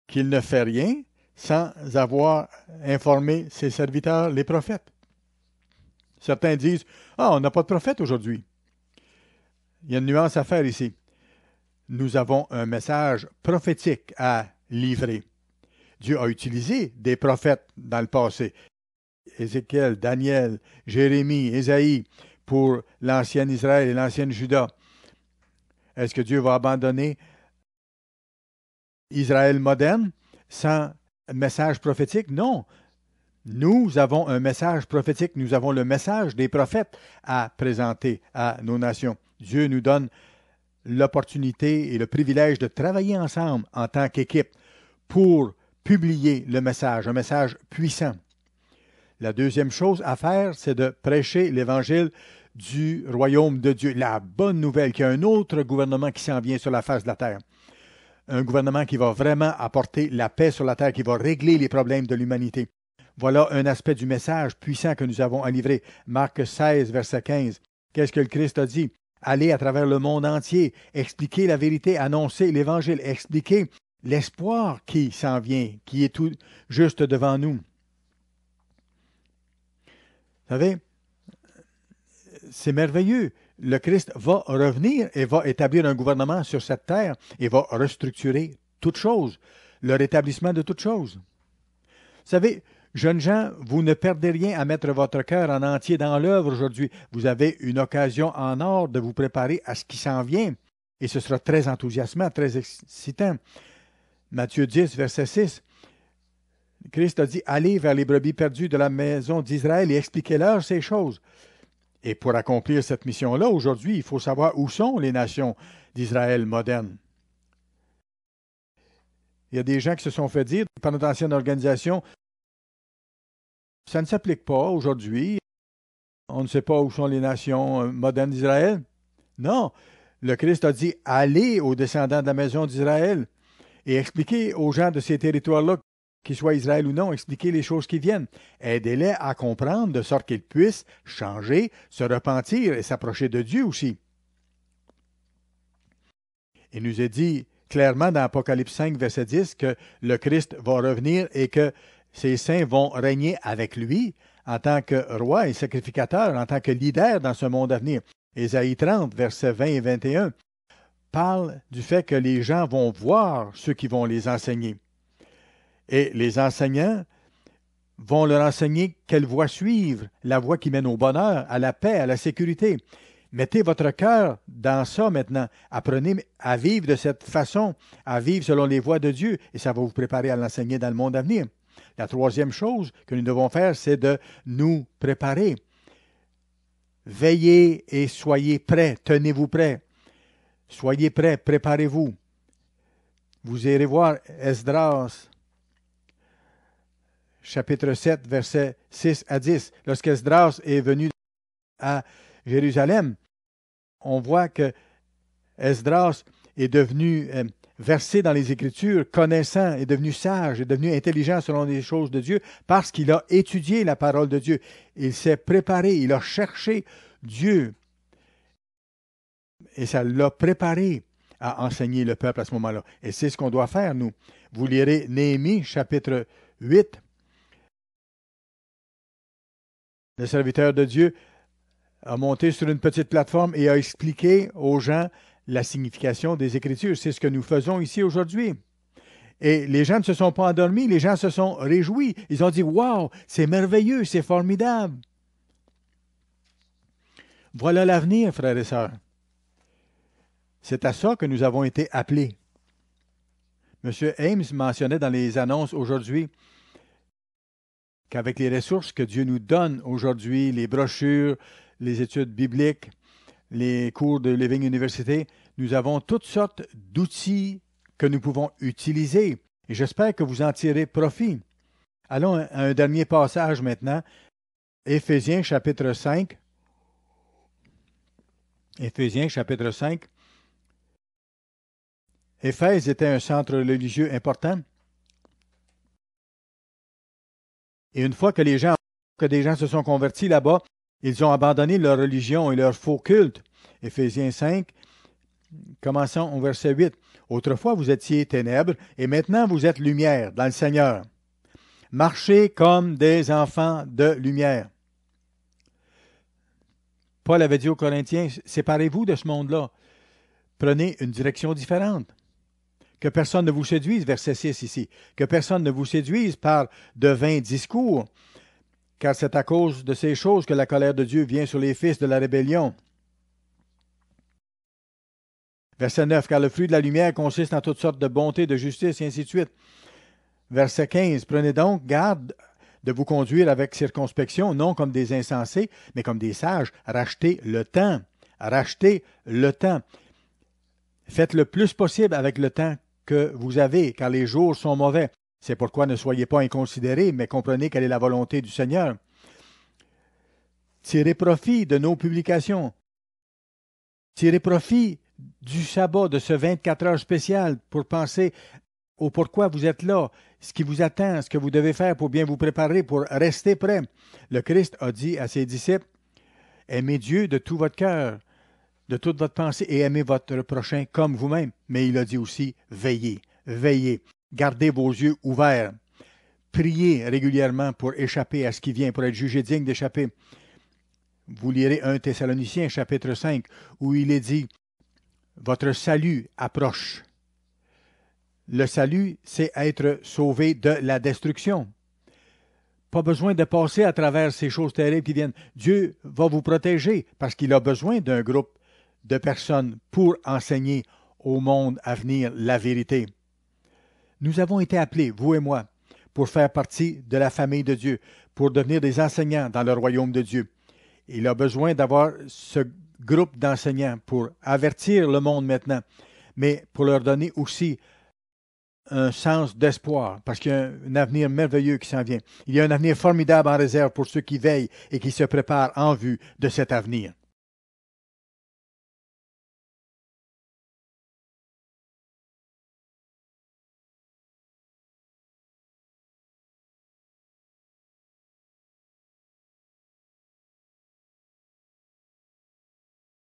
qu'il ne fait rien sans avoir informé ses serviteurs, les prophètes. Certains disent Ah, on n'a pas de prophète aujourd'hui. Il y a une nuance à faire ici. Nous avons un message prophétique à livrer. Dieu a utilisé des prophètes dans le passé. Ézéchiel, Daniel, Jérémie, Ésaïe, pour l'ancien Israël et l'ancien Juda. Est-ce que Dieu va abandonner Israël moderne sans message prophétique? Non. Nous avons un message prophétique, nous avons le message des prophètes à présenter à nos nations. Dieu nous donne l'opportunité et le privilège de travailler ensemble en tant qu'équipe pour publier le message, un message puissant. La deuxième chose à faire, c'est de prêcher l'évangile du royaume de Dieu, la bonne nouvelle qu'il y a un autre gouvernement qui s'en vient sur la face de la terre un gouvernement qui va vraiment apporter la paix sur la terre, qui va régler les problèmes de l'humanité. Voilà un aspect du message puissant que nous avons à livrer. Marc 16, verset 15. Qu'est-ce que le Christ a dit? Allez à travers le monde entier, expliquer la vérité, annoncer l'Évangile, expliquer l'espoir qui s'en vient, qui est tout juste devant nous. Vous savez, c'est merveilleux le Christ va revenir et va établir un gouvernement sur cette terre et va restructurer toutes choses, le rétablissement de toutes choses. Vous savez, jeunes gens, vous ne perdez rien à mettre votre cœur en entier dans l'œuvre aujourd'hui. Vous avez une occasion en or de vous préparer à ce qui s'en vient, et ce sera très enthousiasmant, très excitant. Matthieu 10, verset 6. Christ a dit Allez vers les brebis perdues de la maison d'Israël et expliquez-leur ces choses. Et pour accomplir cette mission-là, aujourd'hui, il faut savoir où sont les nations d'Israël moderne. Il y a des gens qui se sont fait dire par notre ancienne organisation, ça ne s'applique pas aujourd'hui. On ne sait pas où sont les nations euh, modernes d'Israël. Non, le Christ a dit, allez aux descendants de la maison d'Israël et expliquez aux gens de ces territoires-là qu'ils soient Israël ou non, expliquez les choses qui viennent. Aidez-les à comprendre de sorte qu'ils puissent changer, se repentir et s'approcher de Dieu aussi. Il nous est dit clairement dans Apocalypse 5, verset 10, que le Christ va revenir et que ses saints vont régner avec lui en tant que roi et sacrificateur, en tant que leader dans ce monde à venir. Ésaïe 30, versets 20 et 21 parle du fait que les gens vont voir ceux qui vont les enseigner. Et les enseignants vont leur enseigner quelle voie suivre, la voie qui mène au bonheur, à la paix, à la sécurité. Mettez votre cœur dans ça maintenant. Apprenez à vivre de cette façon, à vivre selon les voies de Dieu, et ça va vous préparer à l'enseigner dans le monde à venir. La troisième chose que nous devons faire, c'est de nous préparer. Veillez et soyez prêts, tenez-vous prêts. Soyez prêts, préparez-vous. Vous irez voir Esdras chapitre 7, versets 6 à 10. Lorsqu'Esdras est venu à Jérusalem, on voit que Esdras est devenu euh, versé dans les Écritures, connaissant, est devenu sage, est devenu intelligent selon les choses de Dieu, parce qu'il a étudié la parole de Dieu. Il s'est préparé, il a cherché Dieu. Et ça l'a préparé à enseigner le peuple à ce moment-là. Et c'est ce qu'on doit faire, nous. Vous lirez Néhémie, chapitre 8, le serviteur de Dieu, a monté sur une petite plateforme et a expliqué aux gens la signification des Écritures. C'est ce que nous faisons ici aujourd'hui. Et les gens ne se sont pas endormis, les gens se sont réjouis. Ils ont dit Waouh, c'est merveilleux, c'est formidable. Voilà l'avenir, frères et sœurs. C'est à ça que nous avons été appelés. M. Ames mentionnait dans les annonces aujourd'hui qu'avec les ressources que Dieu nous donne aujourd'hui, les brochures, les études bibliques, les cours de Living University, nous avons toutes sortes d'outils que nous pouvons utiliser et j'espère que vous en tirez profit. Allons à un dernier passage maintenant, Éphésiens chapitre 5. Éphésiens chapitre 5. Éphèse était un centre religieux important Et une fois que les gens, des gens se sont convertis là-bas, ils ont abandonné leur religion et leur faux culte. Éphésiens 5, commençons au verset 8. Autrefois vous étiez ténèbres, et maintenant vous êtes lumière dans le Seigneur. Marchez comme des enfants de lumière. Paul avait dit aux Corinthiens, séparez-vous de ce monde-là, prenez une direction différente que personne ne vous séduise, verset 6 ici, que personne ne vous séduise par de vains discours, car c'est à cause de ces choses que la colère de Dieu vient sur les fils de la rébellion. Verset 9, car le fruit de la lumière consiste en toutes sortes de bonté, de justice, et ainsi de suite. Verset 15, prenez donc garde de vous conduire avec circonspection, non comme des insensés, mais comme des sages. Rachetez le temps. Rachetez le temps. Faites le plus possible avec le temps que vous avez, car les jours sont mauvais. C'est pourquoi ne soyez pas inconsidérés, mais comprenez quelle est la volonté du Seigneur. Tirez profit de nos publications. Tirez profit du sabbat, de ce 24 heures spécial, pour penser au pourquoi vous êtes là, ce qui vous attend, ce que vous devez faire pour bien vous préparer, pour rester prêt. Le Christ a dit à ses disciples, Aimez Dieu de tout votre cœur, de toute votre pensée et aimez votre prochain comme vous-même. Mais il a dit aussi, veillez, veillez, gardez vos yeux ouverts. Priez régulièrement pour échapper à ce qui vient, pour être jugé digne d'échapper. Vous lirez 1 Thessaloniciens chapitre 5 où il est dit, Votre salut approche. Le salut, c'est être sauvé de la destruction. Pas besoin de passer à travers ces choses terribles qui viennent. Dieu va vous protéger parce qu'il a besoin d'un groupe de personnes pour enseigner au monde à venir la vérité. Nous avons été appelés, vous et moi, pour faire partie de la famille de Dieu, pour devenir des enseignants dans le royaume de Dieu. Il a besoin d'avoir ce groupe d'enseignants pour avertir le monde maintenant, mais pour leur donner aussi un sens d'espoir, parce qu'il y a un avenir merveilleux qui s'en vient. Il y a un avenir formidable en réserve pour ceux qui veillent et qui se préparent en vue de cet avenir.